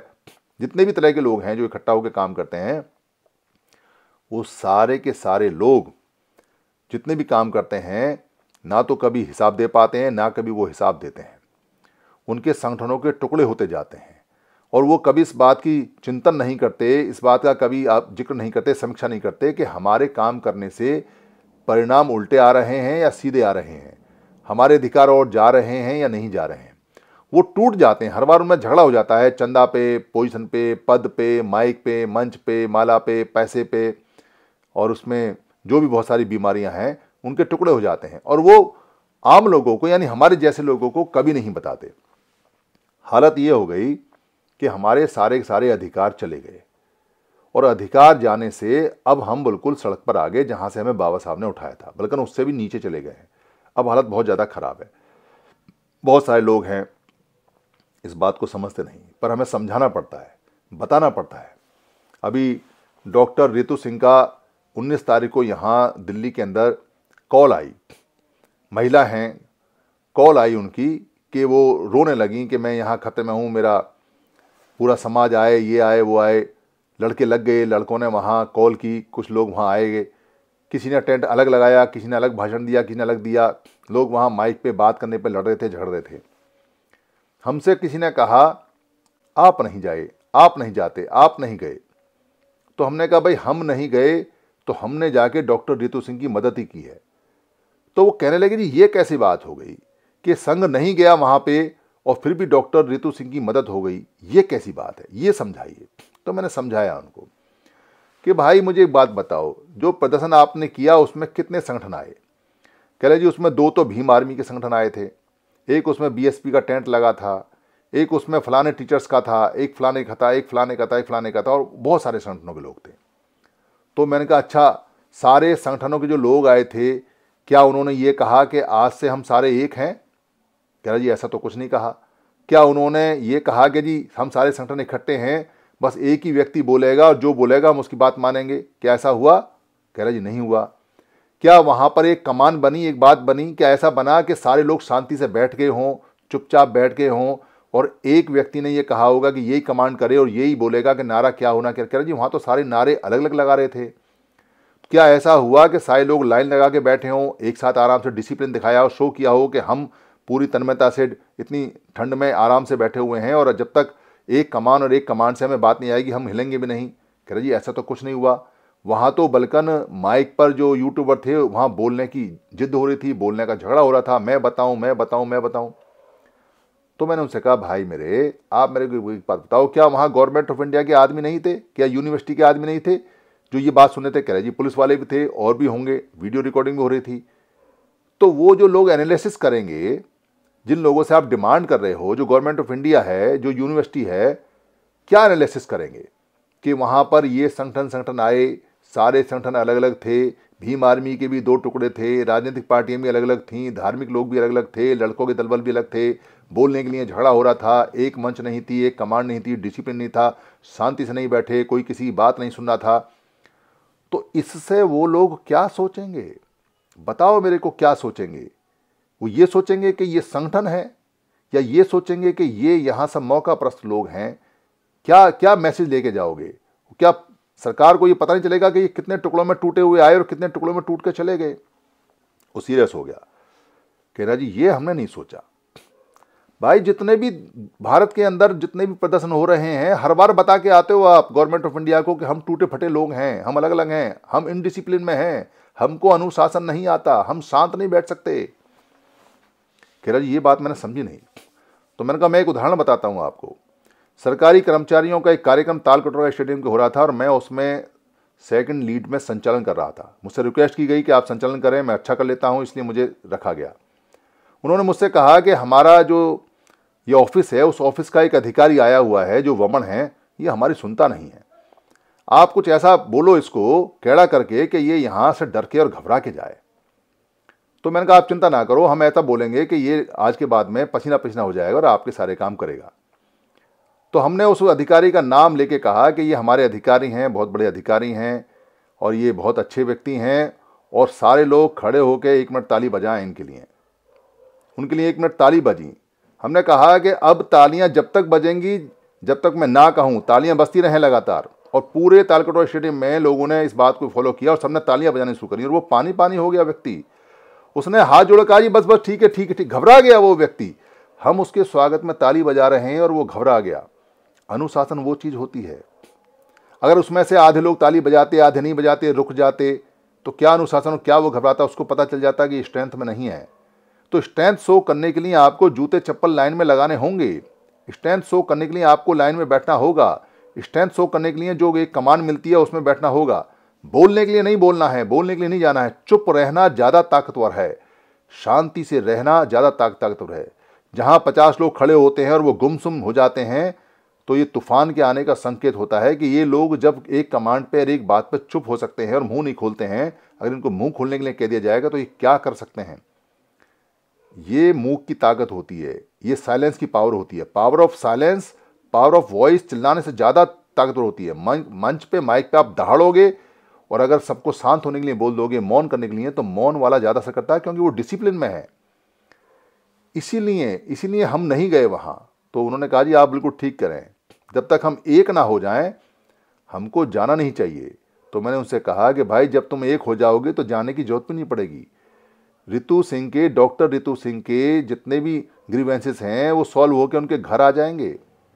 जितने भी तरह के लोग हैं जो इकट्ठा होकर काम करते हैं वो सारे के सारे लोग जितने भी काम करते हैं ना तो कभी हिसाब दे पाते हैं ना कभी वो हिसाब देते हैं उनके संगठनों के टुकड़े होते जाते हैं और वो कभी इस बात की चिंतन नहीं करते इस बात का कभी आप जिक्र नहीं करते समीक्षा नहीं करते कि हमारे काम करने से परिणाम उल्टे आ रहे हैं या सीधे आ रहे हैं हमारे अधिकार और जा रहे हैं या नहीं जा रहे हैं वो टूट जाते हैं हर बार उनमें झगड़ा हो जाता है चंदा पे पोजिशन पे पद पे माइक पे मंच पे माला पे पैसे पे और उसमें जो भी बहुत सारी बीमारियां हैं उनके टुकड़े हो जाते हैं और वो आम लोगों को यानी हमारे जैसे लोगों को कभी नहीं बताते हालत ये हो गई कि हमारे सारे सारे अधिकार चले गए और अधिकार जाने से अब हम बिल्कुल सड़क पर आ गए जहाँ से हमें बाबा साहब ने उठाया था बल्कि उससे भी नीचे चले गए हैं अब हालत बहुत ज़्यादा ख़राब है बहुत सारे लोग हैं इस बात को समझते नहीं पर हमें समझाना पड़ता है बताना पड़ता है अभी डॉक्टर रितु सिंह का 19 तारीख को यहाँ दिल्ली के अंदर कॉल आई महिला हैं कॉल आई उनकी कि वो रोने लगी कि मैं यहाँ खतरे में हूँ मेरा पूरा समाज आए ये आए वो आए लड़के लग गए लड़कों ने वहाँ कॉल की कुछ लोग वहाँ आए गए किसी ने टेंट अलग लगाया किसी ने अलग भाषण दिया किसी ने अलग दिया लोग वहाँ माइक पे बात करने पे लड़ रहे थे झगड़ रहे थे हमसे किसी ने कहा आप नहीं जाए आप नहीं जाते आप नहीं गए तो हमने कहा भाई हम नहीं गए तो हमने जाके डॉक्टर रितु सिंह की मदद ही की है तो वो कहने लगे जी ये कैसी बात हो गई कि संघ नहीं गया वहाँ पे और फिर भी डॉक्टर रितु सिंह की मदद हो गई ये कैसी बात है ये समझाइए तो मैंने समझाया उनको कि भाई मुझे एक बात बताओ जो प्रदर्शन आपने किया उसमें कितने संगठन आए कह रहे जी उसमें दो तो भीम आर्मी के संगठन आए थे एक उसमें बीएसपी का टेंट लगा था एक उसमें फलाने टीचर्स का था एक फलाने का था एक फलाने का था एक फलाने का था और बहुत सारे संगठनों के लोग थे तो मैंने कहा अच्छा सारे संगठनों के जो लोग आए थे क्या उन्होंने ये कहा कि आज से हम सारे एक हैं कह रहा जी ऐसा तो कुछ नहीं कहा क्या उन्होंने ये कहा कि जी हम सारे संगठन इकट्ठे हैं बस एक ही व्यक्ति बोलेगा और जो बोलेगा हम उसकी बात मानेंगे क्या ऐसा हुआ कह रहा जी नहीं हुआ क्या वहाँ पर एक कमान बनी एक बात बनी क्या ऐसा बना कि सारे लोग शांति से बैठ गए हों चुपचाप बैठ गए हों और एक व्यक्ति ने यह कहा होगा कि यही कमांड करे और यही बोलेगा कि नारा क्या होना क्या कह रहा जी वहाँ तो सारे नारे अलग अलग लगा रहे थे क्या ऐसा हुआ कि सारे लोग लाइन लगा के बैठे हों एक साथ आराम से डिसिप्लिन दिखाया हो शो किया हो कि हम पूरी तन्मयता से इतनी ठंड में आराम से बैठे हुए हैं और जब तक एक कमान और एक कमान से हमें बात नहीं आएगी हम हिलेंगे भी नहीं कह रहे जी ऐसा तो कुछ नहीं हुआ वहाँ तो बलकन माइक पर जो यूट्यूबर थे वहाँ बोलने की जिद हो रही थी बोलने का झगड़ा हो रहा था मैं बताऊँ मैं बताऊँ मैं बताऊँ तो मैंने उनसे कहा भाई मेरे आप मेरे को एक बात बताओ क्या वहाँ गवर्नमेंट ऑफ इंडिया के आदमी नहीं थे क्या यूनिवर्सिटी के आदमी नहीं थे जो ये बात सुने थे कह रहे जी पुलिस वाले भी थे और भी होंगे वीडियो रिकॉर्डिंग भी हो रही थी तो वो जो लोग एनालिसिस करेंगे जिन लोगों से आप डिमांड कर रहे हो जो गवर्नमेंट ऑफ इंडिया है जो यूनिवर्सिटी है क्या एनालिसिस करेंगे कि वहाँ पर ये संगठन संगठन आए सारे संगठन अलग अलग थे भीम आर्मी के भी दो टुकड़े थे राजनीतिक पार्टियाँ भी अलग अलग थीं धार्मिक लोग भी अलग अलग थे लड़कों के दलबल भी अलग थे बोलने के लिए झगड़ा हो रहा था एक मंच नहीं थी एक कमांड नहीं थी डिसिप्लिन नहीं था शांति से नहीं बैठे कोई किसी की बात नहीं सुन रहा था तो इससे वो लोग क्या सोचेंगे बताओ मेरे को क्या सोचेंगे वो ये सोचेंगे कि ये संगठन है या ये सोचेंगे कि ये यहाँ सब मौका प्रस्त लोग हैं क्या क्या मैसेज लेके जाओगे क्या सरकार को ये पता नहीं चलेगा कि ये कितने टुकड़ों में टूटे हुए आए और कितने टुकड़ों में टूट के चले गए वो सीरियस हो गया कह रहा जी ये हमने नहीं सोचा भाई जितने भी भारत के अंदर जितने भी प्रदर्शन हो रहे हैं हर बार बता के आते हो आप गवर्नमेंट ऑफ इंडिया को कि हम टूटे फटे लोग हैं हम अलग अलग हैं हम इनडिसिप्लिन में हैं हमको अनुशासन नहीं आता हम शांत नहीं बैठ सकते कह रहा जी ये बात मैंने समझी नहीं तो मैंने कहा मैं एक उदाहरण बताता हूँ आपको सरकारी कर्मचारियों का एक कार्यक्रम तालकटोरा स्टेडियम के हो रहा था और मैं उसमें सेकंड लीड में संचालन कर रहा था मुझसे रिक्वेस्ट की गई कि आप संचालन करें मैं अच्छा कर लेता हूँ इसलिए मुझे रखा गया उन्होंने मुझसे कहा कि हमारा जो ये ऑफिस है उस ऑफिस का एक अधिकारी आया हुआ है जो वमन है ये हमारी सुनता नहीं है आप कुछ ऐसा बोलो इसको कैड़ा करके कि ये यहाँ से डर के और घबरा के जाए तो मैंने कहा आप चिंता ना करो हम ऐसा बोलेंगे कि ये आज के बाद में पसीना पसीना हो जाएगा और आपके सारे काम करेगा तो हमने उस अधिकारी का नाम लेके कहा कि ये हमारे अधिकारी हैं बहुत बड़े अधिकारी हैं और ये बहुत अच्छे व्यक्ति हैं और सारे लोग खड़े होकर एक मिनट ताली बजाएं इनके लिए उनके लिए एक मिनट ताली बजी हमने कहा कि अब तालियां जब तक बजेंगी जब तक मैं ना कहूं तालियां बजती रहें लगातार और पूरे तालकटोरा स्टेडियम में लोगों ने इस बात को फॉलो किया और सबने तालियां बजानी शुरू करी और वो पानी पानी हो गया व्यक्ति उसने हाथ जोड़ कहा जी बस बस ठीक है ठीक है ठीक घबरा गया वो व्यक्ति हम उसके स्वागत में ताली बजा रहे हैं और वो घबरा गया अनुशासन वो चीज़ होती है अगर उसमें से आधे लोग ताली बजाते आधे नहीं बजाते रुक जाते तो क्या अनुशासन क्या वो घबराता उसको पता चल जाता कि स्ट्रेंथ में नहीं है तो स्ट्रेंथ शो करने के लिए आपको जूते चप्पल लाइन में लगाने होंगे स्ट्रेंथ शो करने के लिए आपको लाइन में बैठना होगा स्ट्रेंथ शो करने के लिए जो एक कमान मिलती है उसमें बैठना होगा बोलने के लिए नहीं बोलना है बोलने के लिए नहीं जाना है चुप रहना ज़्यादा ताकतवर है शांति से रहना ज़्यादा ताक ताकतवर है जहाँ पचास लोग खड़े होते हैं और वो गुमसुम हो जाते हैं तो ये तूफान के आने का संकेत होता है कि ये लोग जब एक कमांड पर एक बात पर चुप हो सकते हैं और मुंह नहीं खोलते हैं अगर इनको मुंह खोलने के लिए कह दिया जाएगा तो ये क्या कर सकते हैं ये मुंह की ताकत होती है ये साइलेंस की पावर होती है power of silence power of voice चिल्लाने से ज़्यादा ताकतवर होती है मंच पे माइक पे आप दहाड़ोगे और अगर सबको शांत होने के लिए बोल दोगे मौन करने के लिए तो मौन वाला ज़्यादा असर करता है क्योंकि वो डिसिप्लिन में है इसीलिए इसीलिए हम नहीं गए वहाँ तो उन्होंने कहा जी आप बिल्कुल ठीक करें जब तक हम एक ना हो जाएं हमको जाना नहीं चाहिए तो मैंने उनसे कहा कि भाई जब तुम एक हो जाओगे तो जाने की जरूरत भी नहीं पड़ेगी रितु सिंह के डॉक्टर रितु सिंह के जितने भी ग्रीवेंसेस हैं वो सॉल्व होकर उनके घर आ जाएंगे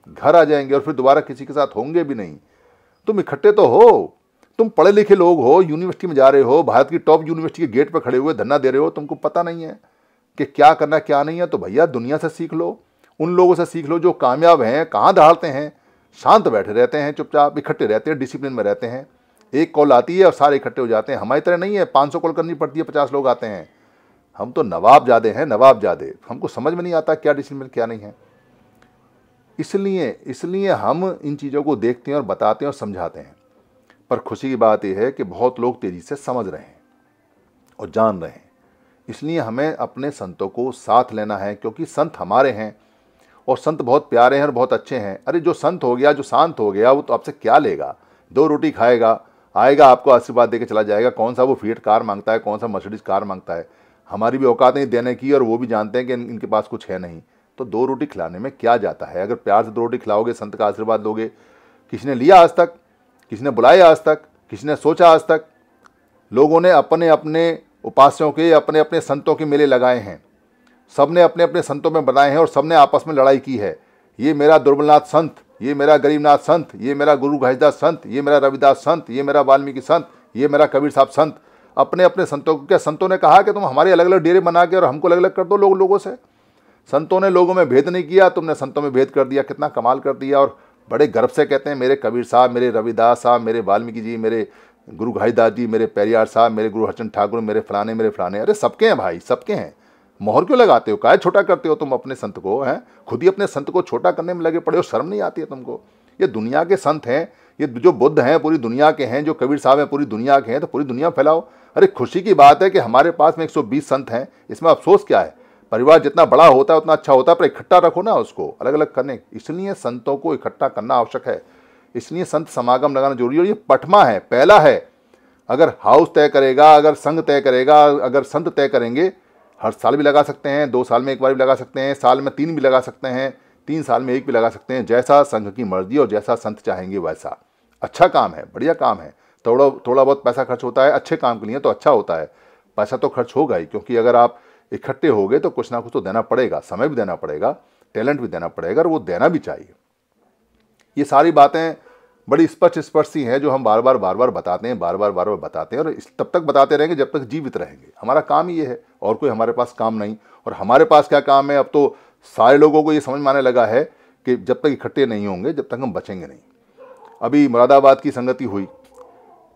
घर आ जाएंगे और फिर दोबारा किसी के साथ होंगे भी नहीं तुम इकट्ठे तो हो तुम पढ़े लिखे लोग हो यूनिवर्सिटी में जा रहे हो भारत की टॉप यूनिवर्सिटी के गेट पर खड़े हुए धरना दे रहे हो तुमको पता नहीं है कि क्या करना क्या नहीं है तो भैया दुनिया से सीख लो उन लोगों से सीख लो जो कामयाब हैं कहाँ दहाड़ते हैं शांत बैठे रहते हैं चुपचाप इकट्ठे रहते हैं डिसिप्लिन में रहते हैं एक कॉल आती है और सारे इकट्ठे हो जाते हैं हमारी तरह नहीं है पाँच सौ कॉल करनी पड़ती है पचास लोग आते हैं हम तो नवाब जादे हैं नवाब जादे हमको समझ में नहीं आता क्या डिसिप्लिन क्या नहीं है इसलिए इसलिए हम इन चीज़ों को देखते हैं और बताते हैं और समझाते हैं पर खुशी की बात यह है कि बहुत लोग तेज़ी से समझ रहे हैं और जान रहे हैं इसलिए हमें अपने संतों को साथ लेना है क्योंकि संत हमारे हैं और संत बहुत प्यारे हैं और बहुत अच्छे हैं अरे जो संत हो गया जो शांत हो गया वो तो आपसे क्या लेगा दो रोटी खाएगा आएगा आपको आशीर्वाद देके चला जाएगा कौन सा वो फीट कार मांगता है कौन सा मर्सिडीज कार मांगता है हमारी भी औकात नहीं देने की और वो भी जानते हैं कि इनके पास कुछ है नहीं तो दो रोटी खिलाने में क्या जाता है अगर प्यार से दो रोटी खिलाओगे संत का आशीर्वाद दोगे किसी ने लिया आज तक किसी ने बुलाया आज तक किसी ने सोचा आज तक लोगों ने अपने अपने उपास्यों के अपने अपने संतों के मेले लगाए हैं सब ने अपने अपने संतों में बनाए हैं और सब ने आपस में लड़ाई की है ये मेरा दुर्बलनाथ संत ये मेरा गरीबनाथ संत ये मेरा गुरु घासीदास संत ये मेरा रविदास संत ये मेरा वाल्मीकि संत ये मेरा कबीर साहब संत अपने अपने संतों को क्या संतों ने कहा कि तुम हमारे अलग अलग डेरे बना के और हमको अलग अलग कर दो लोग लोगों से संतों ने लोगों में भेद नहीं किया तुमने संतों में भेद कर दिया कितना कमाल कर दिया और बड़े गर्व से कहते हैं मेरे कबीर साहब मेरे रविदास साहब मेरे वाल्मीकि जी मेरे गुरु घाईदास जी मेरे पेरियार साहब मेरे गुरु हरचंद ठाकुर मेरे फलाने मेरे फलाने अरे सबके हैं भाई सबके हैं मोहर क्यों लगाते हो काय छोटा करते हो तुम अपने संत को हैं खुद ही अपने संत को छोटा करने में लगे पड़े हो शर्म नहीं आती है तुमको ये दुनिया के संत हैं ये जो बुद्ध हैं पूरी दुनिया के हैं जो कबीर साहब हैं पूरी दुनिया के हैं तो पूरी दुनिया फैलाओ अरे खुशी की बात है कि हमारे पास में 120 संत हैं इसमें अफसोस क्या है परिवार जितना बड़ा होता है उतना अच्छा होता है पर इकट्ठा रखो ना उसको अलग अलग करने इसलिए संतों को इकट्ठा करना आवश्यक है इसलिए संत समागम लगाना जरूरी है ये पठमा है पहला है अगर हाउस तय करेगा अगर संघ तय करेगा अगर संत तय करेंगे हर साल भी लगा सकते हैं दो साल में एक बार भी लगा सकते हैं साल में तीन भी लगा सकते हैं तीन साल में एक भी लगा सकते हैं जैसा संघ की मर्जी और जैसा संत चाहेंगे वैसा अच्छा काम है बढ़िया काम है थोड़ा थोड़ा बहुत पैसा खर्च होता है अच्छे काम के लिए तो अच्छा होता है पैसा तो खर्च होगा ही क्योंकि अगर आप इकट्ठे हो गए तो कुछ ना कुछ तो देना पड़ेगा समय भी देना पड़ेगा टैलेंट भी देना पड़ेगा और वो देना भी चाहिए ये सारी बातें बड़ी स्पष्ट स्पष्ट सी हैं जो हम बार बार बार बार बताते हैं बार बार बार बार बताते हैं और तब तक बताते रहेंगे जब तक जीवित रहेंगे हमारा काम ये है और कोई हमारे पास काम नहीं और हमारे पास क्या काम है अब तो सारे लोगों को ये समझ में आने लगा है कि जब तक इकट्ठे नहीं होंगे जब तक हम बचेंगे नहीं अभी मुरादाबाद की संगति हुई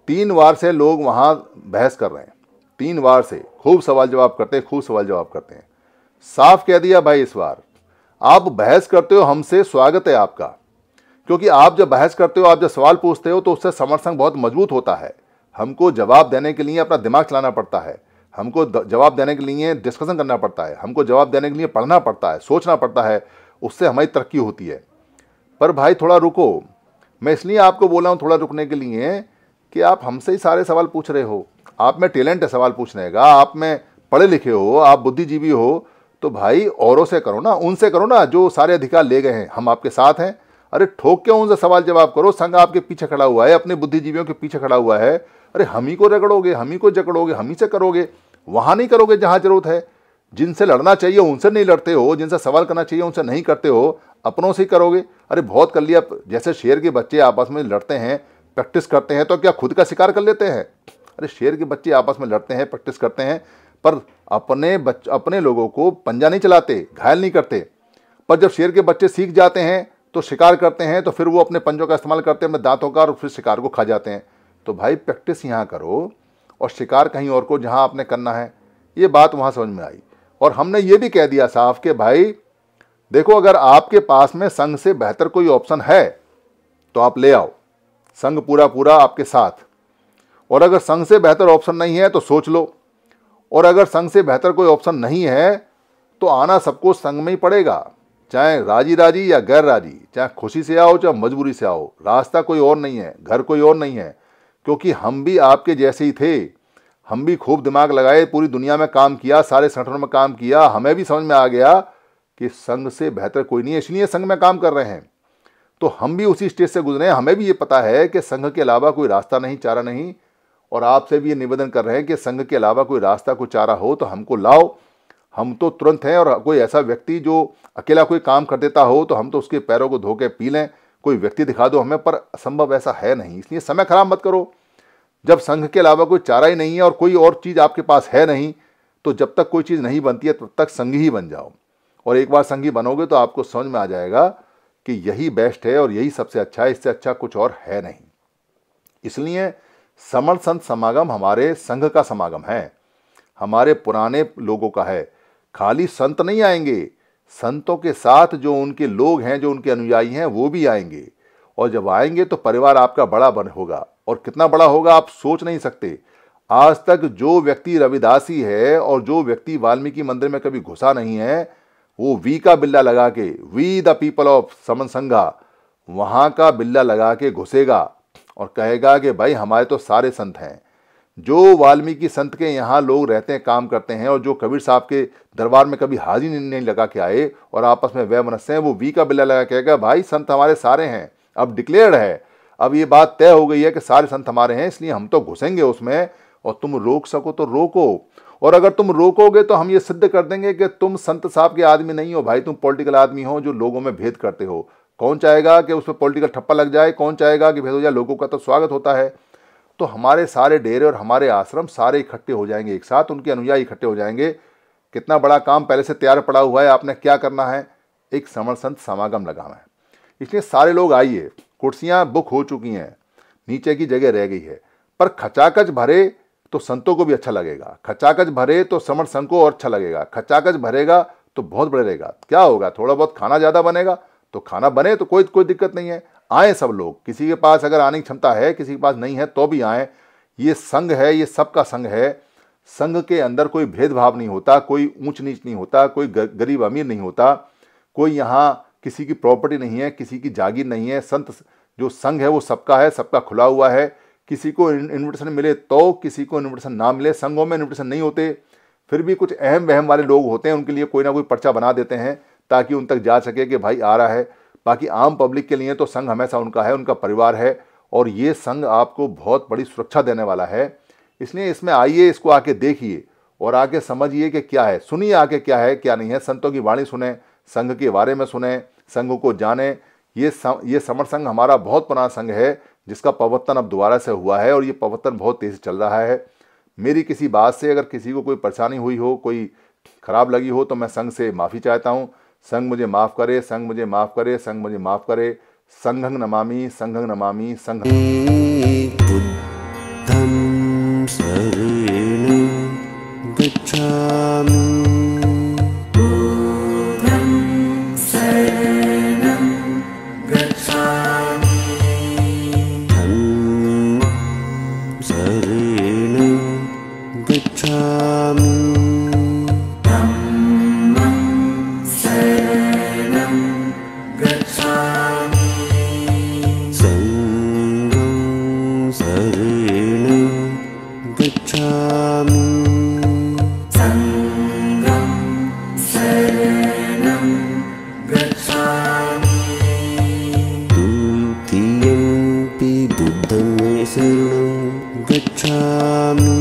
तीन बार से लोग वहाँ बहस कर रहे हैं तीन बार से खूब सवाल जवाब करते हैं खूब सवाल जवाब करते हैं साफ कह दिया भाई इस बार आप बहस करते हो हमसे स्वागत है आपका क्योंकि आप जब बहस करते हो आप जब सवाल पूछते हो तो उससे समर्थन बहुत मजबूत होता है हमको जवाब देने के लिए अपना दिमाग चलाना पड़ता है हमको जवाब देने के लिए डिस्कशन करना पड़ता है हमको जवाब देने के लिए पढ़ना पड़ता है सोचना पड़ता है उससे हमारी तरक्की होती है पर भाई थोड़ा रुको मैं इसलिए आपको बोला हूँ थोड़ा रुकने के लिए कि आप हमसे ही सारे सवाल पूछ रहे हो आप में टैलेंट है सवाल पूछने का आप में पढ़े लिखे हो आप बुद्धिजीवी हो तो भाई औरों से करो ना उनसे करो ना जो सारे अधिकार ले गए हैं हम आपके साथ हैं अरे ठोक के उनसे सवाल जवाब करो संघ आपके पीछे खड़ा हुआ है अपने बुद्धिजीवियों के पीछे खड़ा हुआ है अरे हम ही को रगड़ोगे हम ही को जकड़ोगे हम ही से करोगे वहाँ नहीं करोगे जहाँ ज़रूरत है जिनसे लड़ना चाहिए उनसे नहीं लड़ते हो जिनसे सवाल करना चाहिए उनसे नहीं करते हो अपनों से ही करोगे अरे बहुत कर लिया जैसे शेर के बच्चे आपस में लड़ते हैं प्रैक्टिस करते हैं तो क्या खुद का शिकार कर लेते हैं अरे शेर के बच्चे आपस में लड़ते हैं प्रैक्टिस करते हैं पर अपने बच अपने लोगों को पंजा नहीं चलाते घायल नहीं करते पर जब शेर के बच्चे सीख जाते हैं तो शिकार करते हैं तो फिर वो अपने पंजों का इस्तेमाल करते हैं अपने दांतों का और फिर शिकार को खा जाते हैं तो भाई प्रैक्टिस यहाँ करो और शिकार कहीं और को जहाँ आपने करना है ये बात वहाँ समझ में आई और हमने ये भी कह दिया साफ कि भाई देखो अगर आपके पास में संघ से बेहतर कोई ऑप्शन है तो आप ले आओ संघ पूरा पूरा आपके साथ और अगर संघ से बेहतर ऑप्शन नहीं है तो सोच लो और अगर संघ से बेहतर कोई ऑप्शन नहीं है तो आना सबको संघ में ही पड़ेगा चाहे राजी राजी या गैर राजी चाहे खुशी से आओ चाहे मजबूरी से आओ रास्ता कोई और नहीं है घर कोई और नहीं है क्योंकि हम भी आपके जैसे ही थे हम भी खूब दिमाग लगाए पूरी दुनिया में काम किया सारे संगठनों में काम किया हमें भी समझ में आ गया कि संघ से बेहतर कोई नहीं है इसलिए संघ में काम कर रहे हैं तो हम भी उसी स्टेज से गुजरे हैं हमें भी ये पता है कि संघ के अलावा कोई रास्ता नहीं चारा नहीं और आपसे भी ये निवेदन कर रहे हैं कि संघ के अलावा कोई रास्ता कोई चारा हो तो हमको लाओ हम तो तुरंत हैं और कोई ऐसा व्यक्ति जो अकेला कोई काम कर देता हो तो हम तो उसके पैरों को धो के पी लें कोई व्यक्ति दिखा दो हमें पर संभव ऐसा है नहीं इसलिए समय खराब मत करो जब संघ के अलावा कोई चारा ही नहीं है और कोई और चीज़ आपके पास है नहीं तो जब तक कोई चीज़ नहीं बनती है तब तक संघ ही बन जाओ और एक बार संघी बनोगे तो आपको समझ में आ जाएगा कि यही बेस्ट है और यही सबसे अच्छा है इससे अच्छा कुछ और है नहीं इसलिए समर संत समागम हमारे संघ का समागम है हमारे पुराने लोगों का है खाली संत नहीं आएंगे संतों के साथ जो उनके लोग हैं जो उनके अनुयायी हैं वो भी आएंगे और जब आएंगे तो परिवार आपका बड़ा बन होगा और कितना बड़ा होगा आप सोच नहीं सकते आज तक जो व्यक्ति रविदासी है और जो व्यक्ति वाल्मीकि मंदिर में कभी घुसा नहीं है वो वी का बिल्ला लगा के वी द पीपल ऑफ समन संघा वहाँ का बिल्ला लगा के घुसेगा और कहेगा कि भाई हमारे तो सारे संत हैं जो वाल्मीकि संत के यहाँ लोग रहते हैं काम करते हैं और जो कबीर साहब के दरबार में कभी हाजिर नहीं लगा के आए और आपस में वह मनस्य हैं वो वी का बिल्ला लगा कहेगा भाई संत हमारे सारे हैं अब डिक्लेयर है अब ये बात तय हो गई है कि सारे संत हमारे हैं इसलिए हम तो घुसेंगे उसमें और तुम रोक सको तो रोको और अगर तुम रोकोगे तो हम ये सिद्ध कर देंगे कि तुम संत साहब के आदमी नहीं हो भाई तुम पॉलिटिकल आदमी हो जो लोगों में भेद करते हो कौन चाहेगा कि उसमें पॉलिटिकल ठप्पा लग जाए कौन चाहेगा कि भेदोजा लोगों का तो स्वागत होता है तो हमारे सारे डेरे और हमारे आश्रम सारे इकट्ठे हो जाएंगे एक साथ उनके अनुयायी इकट्ठे हो जाएंगे कितना बड़ा काम पहले से तैयार पड़ा हुआ है आपने क्या करना है एक समर संत समागम लगाना है इसलिए सारे लोग आइए कुर्सियाँ बुक हो चुकी हैं नीचे की जगह रह गई है पर खचाकच भरे तो संतों को भी अच्छा लगेगा खचाकच भरे तो समर संघ को और अच्छा लगेगा खचाकच भरेगा तो बहुत बढ़ेगा क्या होगा थोड़ा बहुत खाना ज़्यादा बनेगा तो खाना बने तो कोई कोई दिक्कत नहीं है आए सब लोग किसी के पास अगर आने की क्षमता है किसी के पास नहीं है तो भी आए ये संघ है ये सबका संघ है संघ के अंदर कोई भेदभाव नहीं होता कोई ऊंच नीच नहीं होता कोई गरीब अमीर नहीं होता कोई यहाँ किसी की प्रॉपर्टी नहीं है किसी की जागीर नहीं है संत जो संघ है वो सबका है सबका खुला हुआ है किसी को इन्विटेशन मिले तो किसी को इन्विटेशन ना मिले संघों में इन्विटेशन नहीं होते फिर भी कुछ अहम वहम वाले लोग होते हैं उनके लिए कोई ना कोई पर्चा बना देते हैं ताकि उन तक जा सके कि भाई आ रहा है बाकी आम पब्लिक के लिए तो संघ हमेशा उनका है उनका परिवार है और ये संघ आपको बहुत बड़ी सुरक्षा देने वाला है इसलिए इसमें आइए इसको आके देखिए और आके समझिए कि क्या है सुनिए आके क्या है क्या नहीं है संतों की वाणी सुने संघ के बारे में सुने संघ को जाने ये सम, ये समर संघ हमारा बहुत पुराना संघ है जिसका पवत्तन अब दोबारा से हुआ है और ये पवत्तन बहुत तेज़ चल रहा है मेरी किसी बात से अगर किसी को कोई परेशानी हुई हो कोई ख़राब लगी हो तो मैं संघ से माफ़ी चाहता हूँ संग मुझे माफ़ करे संग मुझे माफ़ करे संग मुझे माफ़ करे संघंग नमामि संघंग नमामि संघ the time